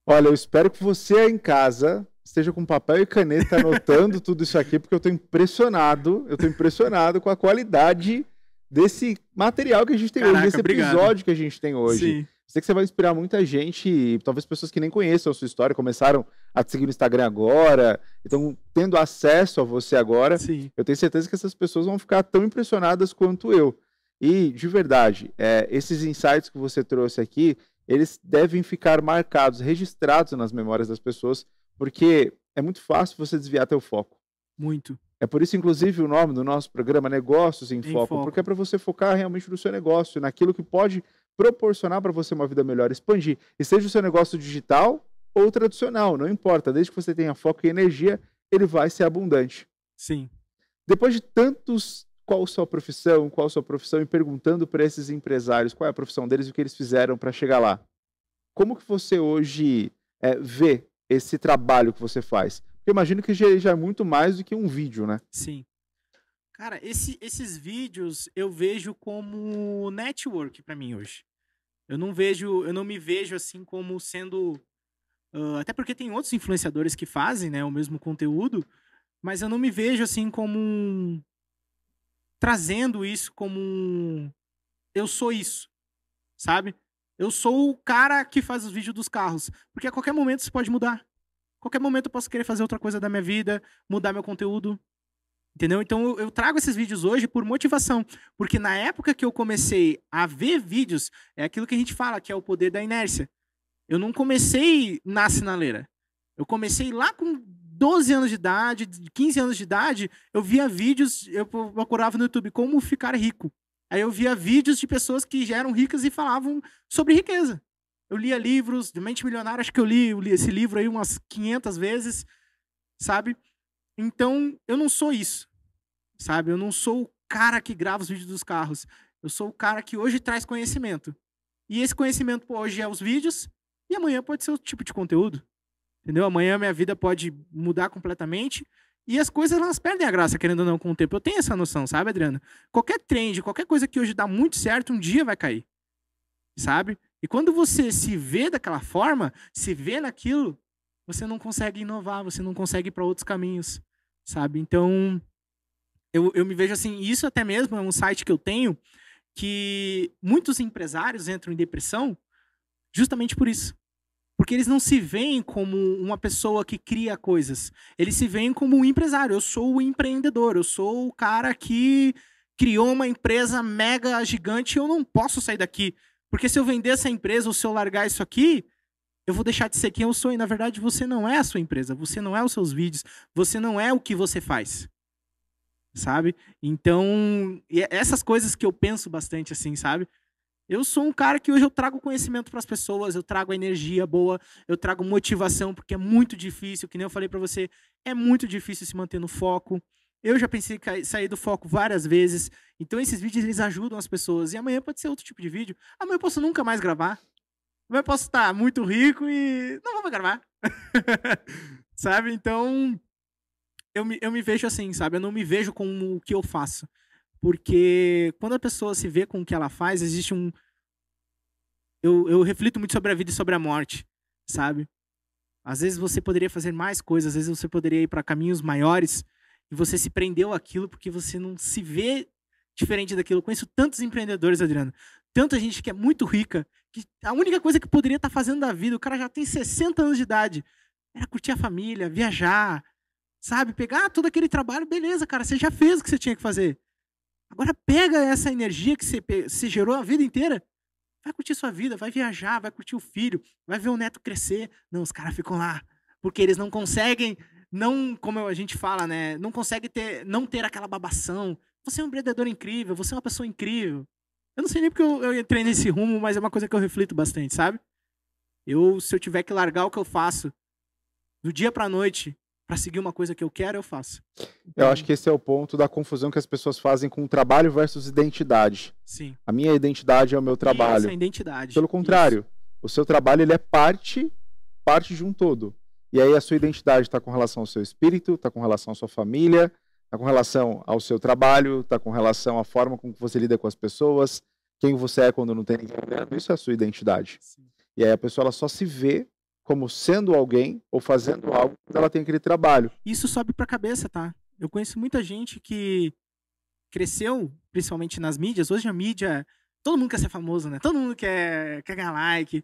Olha, eu espero que você em casa esteja com papel e caneta anotando tudo isso aqui, porque eu estou impressionado, eu estou impressionado com a qualidade desse material que a gente tem Caraca, hoje, desse episódio obrigado. que a gente tem hoje. Sim sei que você vai inspirar muita gente, talvez pessoas que nem conheçam a sua história, começaram a te seguir no Instagram agora, então tendo acesso a você agora. Sim. Eu tenho certeza que essas pessoas vão ficar tão impressionadas quanto eu. E, de verdade, é, esses insights que você trouxe aqui, eles devem ficar marcados, registrados nas memórias das pessoas, porque é muito fácil você desviar teu foco. Muito. É por isso, inclusive, o nome do nosso programa Negócios em, em foco, foco, porque é para você focar realmente no seu negócio, naquilo que pode proporcionar para você uma vida melhor, expandir. E seja o seu negócio digital ou tradicional, não importa, desde que você tenha foco e energia, ele vai ser abundante. Sim. Depois de tantos qual sua profissão, qual sua profissão e perguntando para esses empresários qual é a profissão deles e o que eles fizeram para chegar lá. Como que você hoje é, vê esse trabalho que você faz? Porque imagino que já é muito mais do que um vídeo, né? Sim. Cara, esse, esses vídeos eu vejo como network para mim hoje. Eu não vejo, eu não me vejo assim como sendo. Uh, até porque tem outros influenciadores que fazem né, o mesmo conteúdo, mas eu não me vejo assim como trazendo isso como um. Eu sou isso, sabe? Eu sou o cara que faz os vídeos dos carros. Porque a qualquer momento isso pode mudar. A qualquer momento eu posso querer fazer outra coisa da minha vida, mudar meu conteúdo, Entendeu? Então eu trago esses vídeos hoje por motivação, porque na época que eu comecei a ver vídeos, é aquilo que a gente fala, que é o poder da inércia. Eu não comecei na sinaleira. Eu comecei lá com 12 anos de idade, 15 anos de idade, eu via vídeos, eu procurava no YouTube como ficar rico. Aí eu via vídeos de pessoas que já eram ricas e falavam sobre riqueza. Eu lia livros de Mente Milionária, acho que eu li, eu li esse livro aí umas 500 vezes, sabe? Então, eu não sou isso, sabe? Eu não sou o cara que grava os vídeos dos carros. Eu sou o cara que hoje traz conhecimento. E esse conhecimento pô, hoje é os vídeos e amanhã pode ser outro tipo de conteúdo. Entendeu? Amanhã minha vida pode mudar completamente e as coisas elas perdem a graça, querendo ou não, com o tempo. Eu tenho essa noção, sabe, Adriana? Qualquer trend, qualquer coisa que hoje dá muito certo, um dia vai cair. Sabe? E quando você se vê daquela forma, se vê naquilo, você não consegue inovar, você não consegue ir para outros caminhos sabe? Então, eu, eu me vejo assim, isso até mesmo é um site que eu tenho, que muitos empresários entram em depressão justamente por isso. Porque eles não se veem como uma pessoa que cria coisas. Eles se veem como um empresário. Eu sou o empreendedor, eu sou o cara que criou uma empresa mega gigante, eu não posso sair daqui. Porque se eu vender essa empresa ou se eu largar isso aqui, eu vou deixar de ser quem eu sou. E na verdade, você não é a sua empresa, você não é os seus vídeos, você não é o que você faz. Sabe? Então, é, essas coisas que eu penso bastante assim, sabe? Eu sou um cara que hoje eu trago conhecimento para as pessoas, eu trago energia boa, eu trago motivação, porque é muito difícil, que nem eu falei para você, é muito difícil se manter no foco. Eu já pensei em sair do foco várias vezes. Então esses vídeos eles ajudam as pessoas. E amanhã pode ser outro tipo de vídeo. Amanhã eu posso nunca mais gravar. Mas eu posso estar muito rico e não vou me gravar. sabe? Então, eu me, eu me vejo assim, sabe? Eu não me vejo com o que eu faço. Porque quando a pessoa se vê com o que ela faz, existe um. Eu, eu reflito muito sobre a vida e sobre a morte, sabe? Às vezes você poderia fazer mais coisas, às vezes você poderia ir para caminhos maiores e você se prendeu àquilo porque você não se vê diferente daquilo. Eu conheço tantos empreendedores, Adriano, tanta gente que é muito rica que a única coisa que poderia estar tá fazendo da vida, o cara já tem 60 anos de idade, era curtir a família, viajar, sabe? Pegar todo aquele trabalho, beleza, cara, você já fez o que você tinha que fazer. Agora pega essa energia que você, você gerou a vida inteira, vai curtir sua vida, vai viajar, vai curtir o filho, vai ver o neto crescer. Não, os caras ficam lá, porque eles não conseguem, não, como a gente fala, né? Não consegue ter, não ter aquela babação. Você é um empreendedor incrível, você é uma pessoa incrível. Eu não sei nem porque eu, eu entrei nesse rumo, mas é uma coisa que eu reflito bastante, sabe? Eu, se eu tiver que largar o que eu faço do dia pra noite para seguir uma coisa que eu quero, eu faço. Eu acho que esse é o ponto da confusão que as pessoas fazem com trabalho versus identidade. Sim. A minha identidade é o meu trabalho. é a identidade. Pelo contrário, Isso. o seu trabalho ele é parte, parte de um todo. E aí a sua identidade está com relação ao seu espírito, está com relação à sua família, Está com relação ao seu trabalho, está com relação à forma como você lida com as pessoas, quem você é quando não tem ninguém olhando. Isso é a sua identidade. Sim. E aí a pessoa ela só se vê como sendo alguém ou fazendo algo quando ela tem aquele trabalho. Isso sobe para a cabeça, tá? Eu conheço muita gente que cresceu, principalmente nas mídias. Hoje a mídia, todo mundo quer ser famoso, né? Todo mundo quer, quer ganhar like.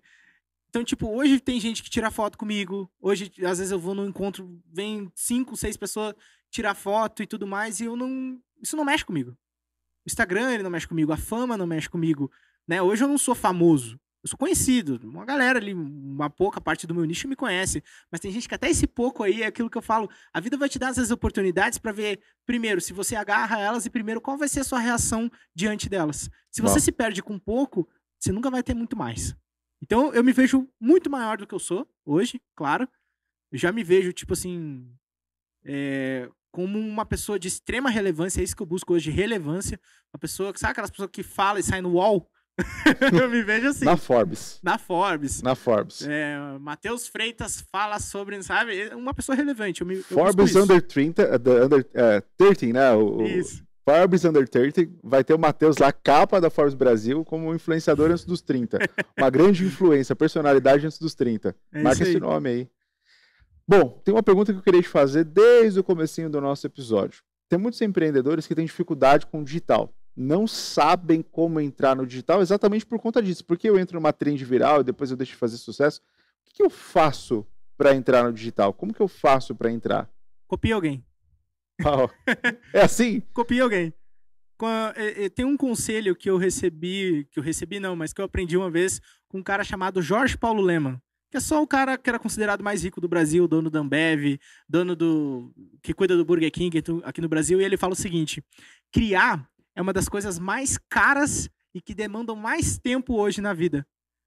Então, tipo, hoje tem gente que tira foto comigo. Hoje, às vezes, eu vou num encontro, vem cinco, seis pessoas tirar foto e tudo mais, e eu não. Isso não mexe comigo. O Instagram, ele não mexe comigo, a fama não mexe comigo. Né? Hoje eu não sou famoso. Eu sou conhecido. Uma galera ali, uma pouca parte do meu nicho me conhece. Mas tem gente que até esse pouco aí é aquilo que eu falo. A vida vai te dar essas oportunidades para ver, primeiro, se você agarra elas e, primeiro, qual vai ser a sua reação diante delas. Se você Bom. se perde com pouco, você nunca vai ter muito mais. Então, eu me vejo muito maior do que eu sou hoje, claro. Eu já me vejo, tipo assim, é, como uma pessoa de extrema relevância, é isso que eu busco hoje, relevância. Uma pessoa, sabe aquelas pessoas que falam e saem no wall? eu me vejo assim. Na Forbes. Na Forbes. Na Forbes. É, Matheus Freitas fala sobre, sabe? É uma pessoa relevante. Eu me, Forbes eu Under 30, uh, eh, under, uh, né? O, isso. O Forbes Under 30 vai ter o Matheus lá, capa da Forbes Brasil, como influenciador antes dos 30. Uma grande influência, personalidade antes dos 30. É Marca esse nome aí. Bom, tem uma pergunta que eu queria te fazer desde o comecinho do nosso episódio. Tem muitos empreendedores que têm dificuldade com o digital. Não sabem como entrar no digital exatamente por conta disso. Porque eu entro numa trend viral e depois eu deixo de fazer sucesso. O que eu faço para entrar no digital? Como que eu faço para entrar? Copia alguém. Oh. é assim? Copia alguém. É, é, tem um conselho que eu recebi, que eu recebi não, mas que eu aprendi uma vez com um cara chamado Jorge Paulo Lema. Que é só o cara que era considerado mais rico do Brasil, dono da Ambev, dono do. que cuida do Burger King aqui no Brasil, e ele fala o seguinte: criar é uma das coisas mais caras e que demandam mais tempo hoje na vida.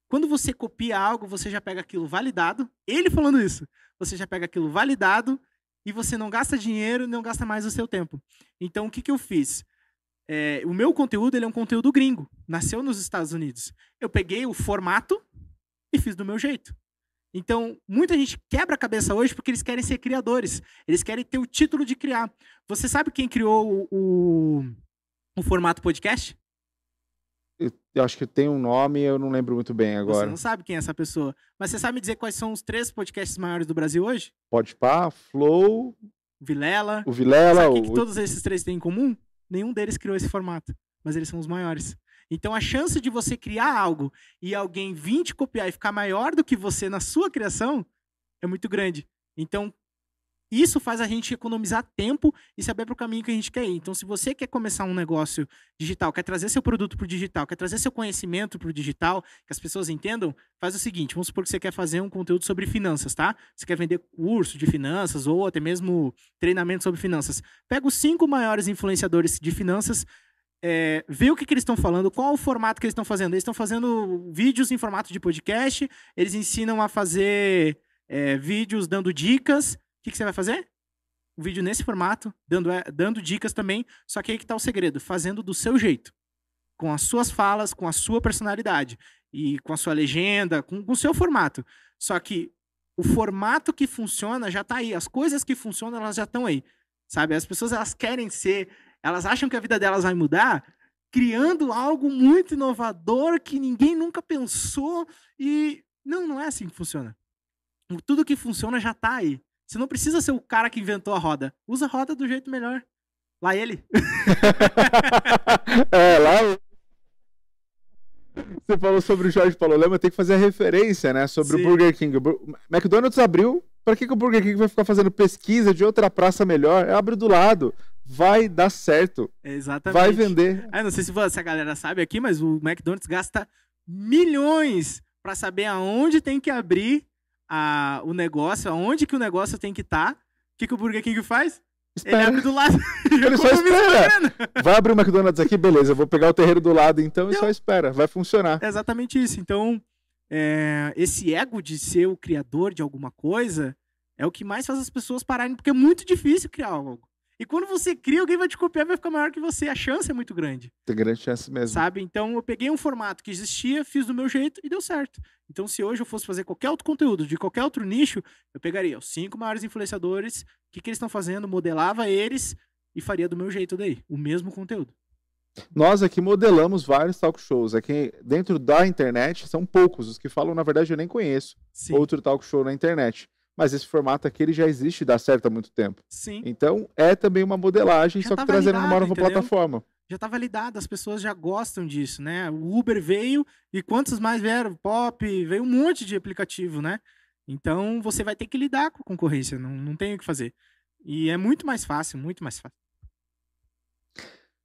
Quando você copia algo, você já pega aquilo validado. Ele falando isso, você já pega aquilo validado e você não gasta dinheiro, não gasta mais o seu tempo. Então, o que, que eu fiz? É, o meu conteúdo ele é um conteúdo gringo, nasceu nos Estados Unidos. Eu peguei o formato e fiz do meu jeito. Então, muita gente quebra a cabeça hoje porque eles querem ser criadores. Eles querem ter o título de criar. Você sabe quem criou o, o, o formato podcast? Eu acho que tem um nome, eu não lembro muito bem agora. Você não sabe quem é essa pessoa. Mas você sabe me dizer quais são os três podcasts maiores do Brasil hoje? Pode Pá, Flow. Vilela. O Vilela. Sabe o que, que todos esses três têm em comum? Nenhum deles criou esse formato. Mas eles são os maiores. Então a chance de você criar algo e alguém vir te copiar e ficar maior do que você na sua criação é muito grande. Então isso faz a gente economizar tempo e saber para o caminho que a gente quer ir. Então se você quer começar um negócio digital, quer trazer seu produto para o digital, quer trazer seu conhecimento para o digital, que as pessoas entendam, faz o seguinte, vamos supor que você quer fazer um conteúdo sobre finanças, tá? Você quer vender curso de finanças ou até mesmo treinamento sobre finanças. Pega os cinco maiores influenciadores de finanças é, ver o que, que eles estão falando, qual o formato que eles estão fazendo. Eles estão fazendo vídeos em formato de podcast, eles ensinam a fazer é, vídeos dando dicas. O que, que você vai fazer? Um vídeo nesse formato, dando, é, dando dicas também. Só que aí que está o segredo: fazendo do seu jeito, com as suas falas, com a sua personalidade e com a sua legenda, com, com o seu formato. Só que o formato que funciona já está aí, as coisas que funcionam elas já estão aí, sabe? As pessoas elas querem ser elas acham que a vida delas vai mudar criando algo muito inovador que ninguém nunca pensou e não, não é assim que funciona. Tudo que funciona já está aí. Você não precisa ser o cara que inventou a roda. Usa a roda do jeito melhor. Lá ele. é, lá você falou sobre o Jorge Paulo Lema, tem que fazer a referência, né? Sobre Sim. o Burger King. O McDonald's abriu Pra que, que o Burger King vai ficar fazendo pesquisa de outra praça melhor? É, abre do lado. Vai dar certo. Exatamente. Vai vender. Ah, não sei se, se a galera sabe aqui, mas o McDonald's gasta milhões para saber aonde tem que abrir a, o negócio, aonde que o negócio tem que estar. Tá. O que, que o Burger King faz? Espera. Ele abre do lado. Ele só espera. Vai abrir o McDonald's aqui, beleza. Eu vou pegar o terreiro do lado então e só espera. Vai funcionar. É exatamente isso. Então, é, esse ego de ser o criador de alguma coisa é o que mais faz as pessoas pararem, porque é muito difícil criar algo. E quando você cria, alguém vai te copiar, vai ficar maior que você. A chance é muito grande. Tem grande chance mesmo. Sabe? Então eu peguei um formato que existia, fiz do meu jeito e deu certo. Então, se hoje eu fosse fazer qualquer outro conteúdo de qualquer outro nicho, eu pegaria os cinco maiores influenciadores, o que, que eles estão fazendo, modelava eles e faria do meu jeito daí, o mesmo conteúdo. Nós aqui modelamos vários talk shows. Aqui é dentro da internet são poucos os que falam, na verdade eu nem conheço Sim. outro talk show na internet. Mas esse formato aqui ele já existe e dá certo há muito tempo. Sim. Então é também uma modelagem, já só tá que trazendo uma nova entendeu? plataforma. Já estava tá validado, as pessoas já gostam disso, né? O Uber veio e quantos mais vieram? Pop, veio um monte de aplicativo, né? Então você vai ter que lidar com a concorrência, não, não tem o que fazer. E é muito mais fácil, muito mais fácil.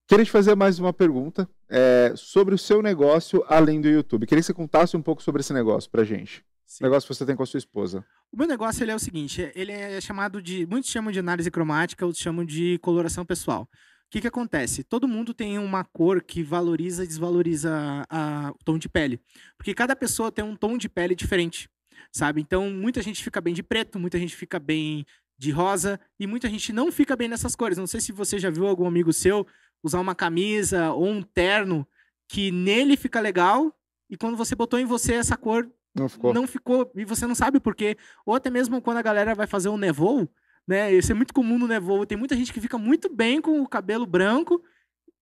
Queria te fazer mais uma pergunta é, sobre o seu negócio além do YouTube. Queria que você contasse um pouco sobre esse negócio pra gente. Sim. O negócio que você tem com a sua esposa. O meu negócio ele é o seguinte: ele é chamado de. Muitos chamam de análise cromática, outros chamam de coloração pessoal. O que, que acontece? Todo mundo tem uma cor que valoriza e desvaloriza a, a, o tom de pele. Porque cada pessoa tem um tom de pele diferente, sabe? Então, muita gente fica bem de preto, muita gente fica bem de rosa e muita gente não fica bem nessas cores. Não sei se você já viu algum amigo seu usar uma camisa ou um terno que nele fica legal e quando você botou em você essa cor não ficou, não ficou e você não sabe por quê. Ou até mesmo quando a galera vai fazer um nevoo, né? Isso é muito comum no nevoo. Tem muita gente que fica muito bem com o cabelo branco,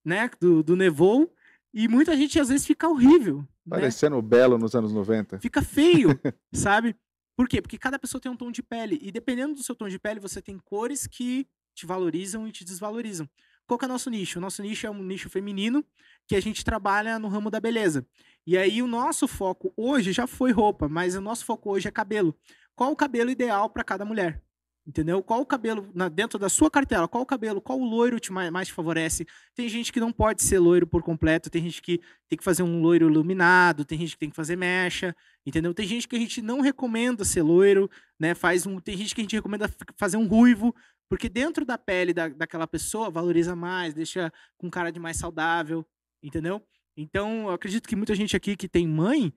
né, do, do nevoo, e muita gente às vezes fica horrível. Né? Parecendo né? belo nos anos 90. Fica feio, sabe? Por quê? Porque cada pessoa tem um tom de pele. E dependendo do seu tom de pele, você tem cores que te valorizam e te desvalorizam. Qual que é o nosso nicho? O nosso nicho é um nicho feminino que a gente trabalha no ramo da beleza. E aí o nosso foco hoje já foi roupa, mas o nosso foco hoje é cabelo. Qual o cabelo ideal para cada mulher? Entendeu? Qual o cabelo, na, dentro da sua cartela, qual o cabelo, qual o loiro te mais, mais favorece? Tem gente que não pode ser loiro por completo, tem gente que tem que fazer um loiro iluminado, tem gente que tem que fazer mecha, entendeu? Tem gente que a gente não recomenda ser loiro, né? Faz um, tem gente que a gente recomenda fazer um ruivo, porque dentro da pele da, daquela pessoa valoriza mais, deixa com cara de mais saudável, entendeu? Então, eu acredito que muita gente aqui que tem mãe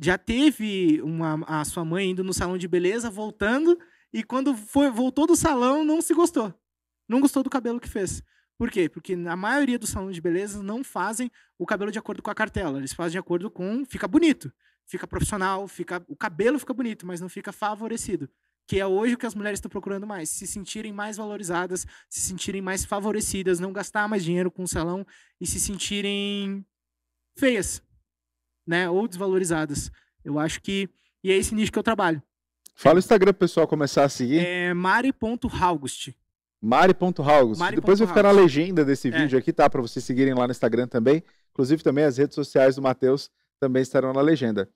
já teve uma, a sua mãe indo no salão de beleza, voltando e quando foi, voltou do salão, não se gostou. Não gostou do cabelo que fez. Por quê? Porque na maioria dos salões de beleza não fazem o cabelo de acordo com a cartela. Eles fazem de acordo com. Fica bonito, fica profissional, fica o cabelo fica bonito, mas não fica favorecido. Que é hoje o que as mulheres estão procurando mais: se sentirem mais valorizadas, se sentirem mais favorecidas, não gastar mais dinheiro com o salão e se sentirem feias, né? Ou desvalorizadas. Eu acho que. E é esse nicho que eu trabalho. Fala o Instagram pessoal começar a seguir. É mari.haugust. Mari.haugust. Mari. Depois vai ficar na legenda desse é. vídeo é. aqui, tá? Para vocês seguirem lá no Instagram também. Inclusive também as redes sociais do Matheus também estarão na legenda.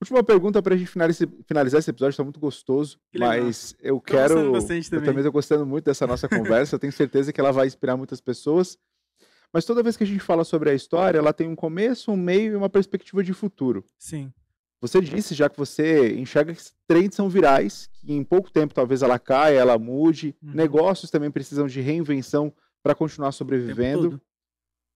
Última pergunta para a gente finalizar, finalizar esse episódio, está muito gostoso, mas eu quero. Eu também estou gostando muito dessa nossa conversa, eu tenho certeza que ela vai inspirar muitas pessoas. Mas toda vez que a gente fala sobre a história, ela tem um começo, um meio e uma perspectiva de futuro. Sim. Você disse já que você enxerga que trends são virais, que em pouco tempo talvez ela caia, ela mude. Uhum. Negócios também precisam de reinvenção para continuar sobrevivendo.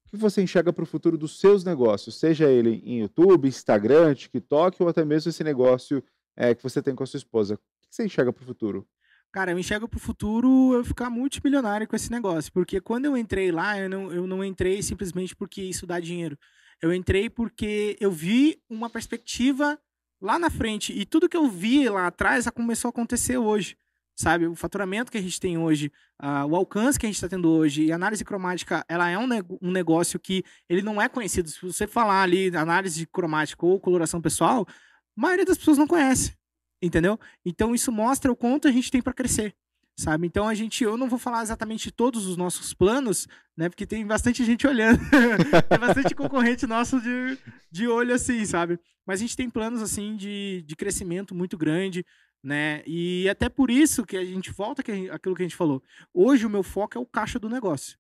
O que você enxerga para o futuro dos seus negócios, seja ele em YouTube, Instagram, TikTok ou até mesmo esse negócio é, que você tem com a sua esposa? O que você enxerga para o futuro? Cara, eu enxergo o futuro eu ficar multimilionário com esse negócio. Porque quando eu entrei lá, eu não, eu não entrei simplesmente porque isso dá dinheiro. Eu entrei porque eu vi uma perspectiva lá na frente e tudo que eu vi lá atrás começou a acontecer hoje, sabe? O faturamento que a gente tem hoje, uh, o alcance que a gente está tendo hoje e a análise cromática, ela é um, ne um negócio que ele não é conhecido. Se você falar ali análise cromática ou coloração pessoal, a maioria das pessoas não conhece, entendeu? Então isso mostra o quanto a gente tem para crescer sabe? Então a gente, eu não vou falar exatamente todos os nossos planos, né? Porque tem bastante gente olhando, tem bastante concorrente nosso de, de olho assim, sabe? Mas a gente tem planos assim de, de crescimento muito grande, né? E até por isso que a gente volta que aquilo que a gente falou. Hoje o meu foco é o caixa do negócio.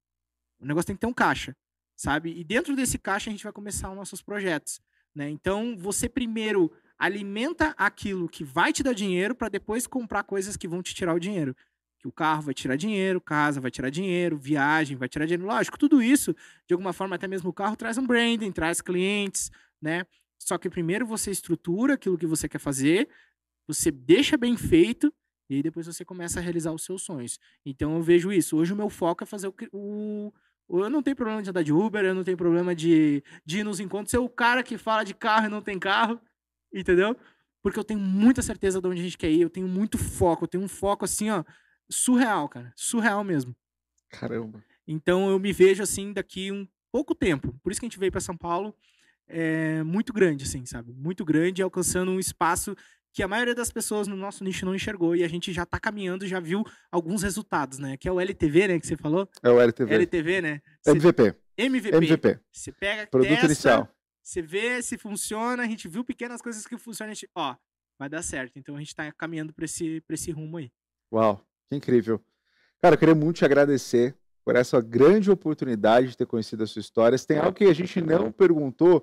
O negócio tem que ter um caixa, sabe? E dentro desse caixa a gente vai começar os nossos projetos, né? Então você primeiro alimenta aquilo que vai te dar dinheiro para depois comprar coisas que vão te tirar o dinheiro que o carro vai tirar dinheiro, casa vai tirar dinheiro, viagem vai tirar dinheiro. Lógico, tudo isso, de alguma forma, até mesmo o carro traz um branding, traz clientes, né? Só que primeiro você estrutura aquilo que você quer fazer, você deixa bem feito e aí depois você começa a realizar os seus sonhos. Então eu vejo isso. Hoje o meu foco é fazer o, o eu não tenho problema de andar de Uber, eu não tenho problema de, de ir nos encontros, ser o cara que fala de carro e não tem carro, entendeu? Porque eu tenho muita certeza de onde a gente quer ir, eu tenho muito foco, eu tenho um foco assim, ó, surreal, cara. Surreal mesmo. Caramba. Então eu me vejo assim daqui um pouco tempo. Por isso que a gente veio para São Paulo. É muito grande, assim, sabe? Muito grande, alcançando um espaço que a maioria das pessoas no nosso nicho não enxergou e a gente já está caminhando, já viu alguns resultados, né? Que é o LTV, né? Que você falou? É o LTV. LTV, né? Cê... MVP. MVP. MVP. Você pega, Produto testa, inicial. Você vê se funciona, a gente viu pequenas coisas que funcionam, a gente, ó, vai dar certo. Então a gente está caminhando para esse, pra esse rumo aí. Uau. Que incrível. Cara, eu queria muito te agradecer por essa grande oportunidade de ter conhecido a sua história. Se tem algo que a gente não perguntou,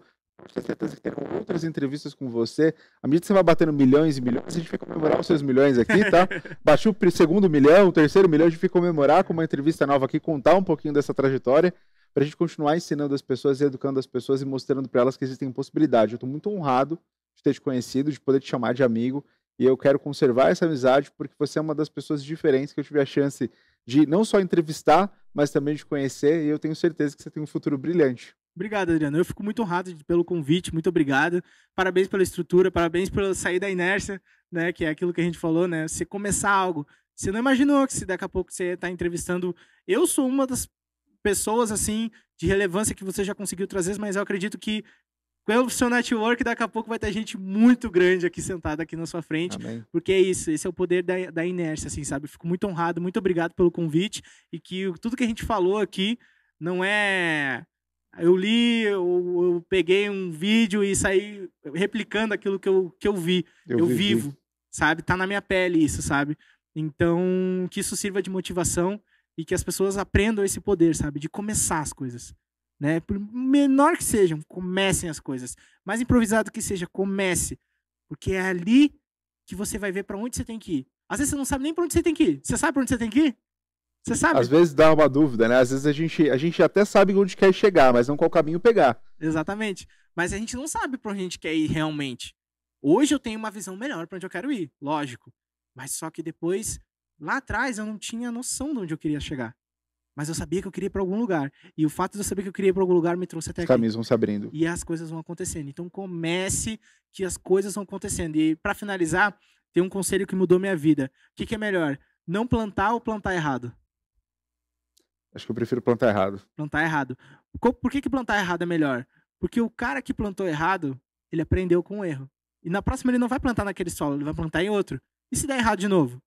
tenho certeza que tem outras entrevistas com você. À medida que você vai batendo milhões e milhões, a gente vai comemorar os seus milhões aqui, tá? Baixou o segundo milhão, o terceiro milhão, a gente vai comemorar com uma entrevista nova aqui, contar um pouquinho dessa trajetória, para a gente continuar ensinando as pessoas, educando as pessoas e mostrando para elas que existem possibilidades. Eu estou muito honrado de ter te conhecido, de poder te chamar de amigo e eu quero conservar essa amizade porque você é uma das pessoas diferentes que eu tive a chance de não só entrevistar, mas também de conhecer. E eu tenho certeza que você tem um futuro brilhante. Obrigado, Adriano. Eu fico muito honrado pelo convite, muito obrigado. Parabéns pela estrutura, parabéns pela sair da inércia, né? Que é aquilo que a gente falou, né? Você começar algo. Você não imaginou que se daqui a pouco você está entrevistando. Eu sou uma das pessoas assim de relevância que você já conseguiu trazer, mas eu acredito que o seu network, daqui a pouco vai ter gente muito grande aqui sentada aqui na sua frente. Amém. Porque é isso, esse é o poder da, da inércia, assim, sabe? fico muito honrado, muito obrigado pelo convite. E que tudo que a gente falou aqui não é eu li, eu, eu, peguei um vídeo e saí replicando aquilo que eu, que eu vi. Eu, eu vivo, sabe? Tá na minha pele isso, sabe? Então, que isso sirva de motivação e que as pessoas aprendam esse poder, sabe? De começar as coisas né? Por menor que sejam, comecem as coisas. Mais improvisado que seja, comece, porque é ali que você vai ver para onde você tem que ir. Às vezes você não sabe nem para onde você tem que ir. Você sabe para onde você tem que ir? Você sabe? Às vezes dá uma dúvida, né? Às vezes a gente, a gente até sabe onde quer chegar, mas não qual caminho pegar. Exatamente. Mas a gente não sabe para onde a gente quer ir realmente. Hoje eu tenho uma visão melhor para onde eu quero ir, lógico. Mas só que depois, lá atrás, eu não tinha noção de onde eu queria chegar. Mas eu sabia que eu queria ir para algum lugar. E o fato de eu saber que eu queria ir para algum lugar me trouxe até Os aqui. Os caminhos vão se abrindo. E as coisas vão acontecendo. Então comece que as coisas vão acontecendo. E para finalizar, tem um conselho que mudou minha vida. O que, que é melhor? Não plantar ou plantar errado? Acho que eu prefiro plantar errado. Plantar errado. Por que, que plantar errado é melhor? Porque o cara que plantou errado, ele aprendeu com o erro. E na próxima ele não vai plantar naquele solo, ele vai plantar em outro. E se der errado de novo?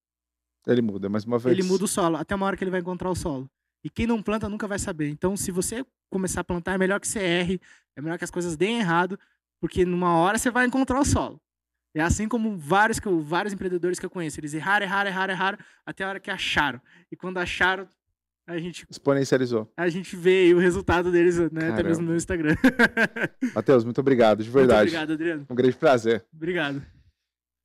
Ele muda mais uma vez. Ele muda o solo, até uma hora que ele vai encontrar o solo. E quem não planta nunca vai saber. Então, se você começar a plantar, é melhor que você erre, é melhor que as coisas deem errado, porque numa hora você vai encontrar o solo. É assim como vários, que eu, vários empreendedores que eu conheço. Eles erraram, erraram, erraram, erraram, até a hora que acharam. E quando acharam, a gente. Exponencializou. A gente vê o resultado deles, né? Caramba. Até mesmo no Instagram. Matheus, muito obrigado, de verdade. Muito obrigado, Adriano. Um grande prazer. Obrigado.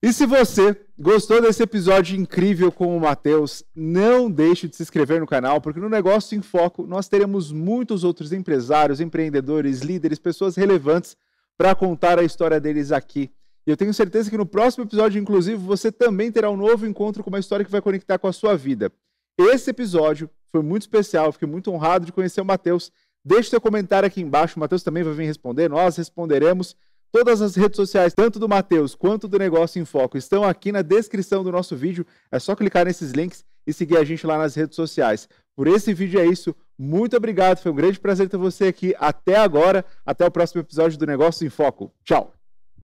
E se você gostou desse episódio incrível com o Matheus, não deixe de se inscrever no canal, porque no Negócio em Foco nós teremos muitos outros empresários, empreendedores, líderes, pessoas relevantes para contar a história deles aqui. E eu tenho certeza que no próximo episódio, inclusive, você também terá um novo encontro com uma história que vai conectar com a sua vida. Esse episódio foi muito especial, fiquei muito honrado de conhecer o Matheus. Deixe seu comentário aqui embaixo, o Matheus também vai vir responder, nós responderemos. Todas as redes sociais, tanto do Matheus quanto do Negócio em Foco, estão aqui na descrição do nosso vídeo. É só clicar nesses links e seguir a gente lá nas redes sociais. Por esse vídeo é isso. Muito obrigado, foi um grande prazer ter você aqui até agora. Até o próximo episódio do Negócio em Foco. Tchau!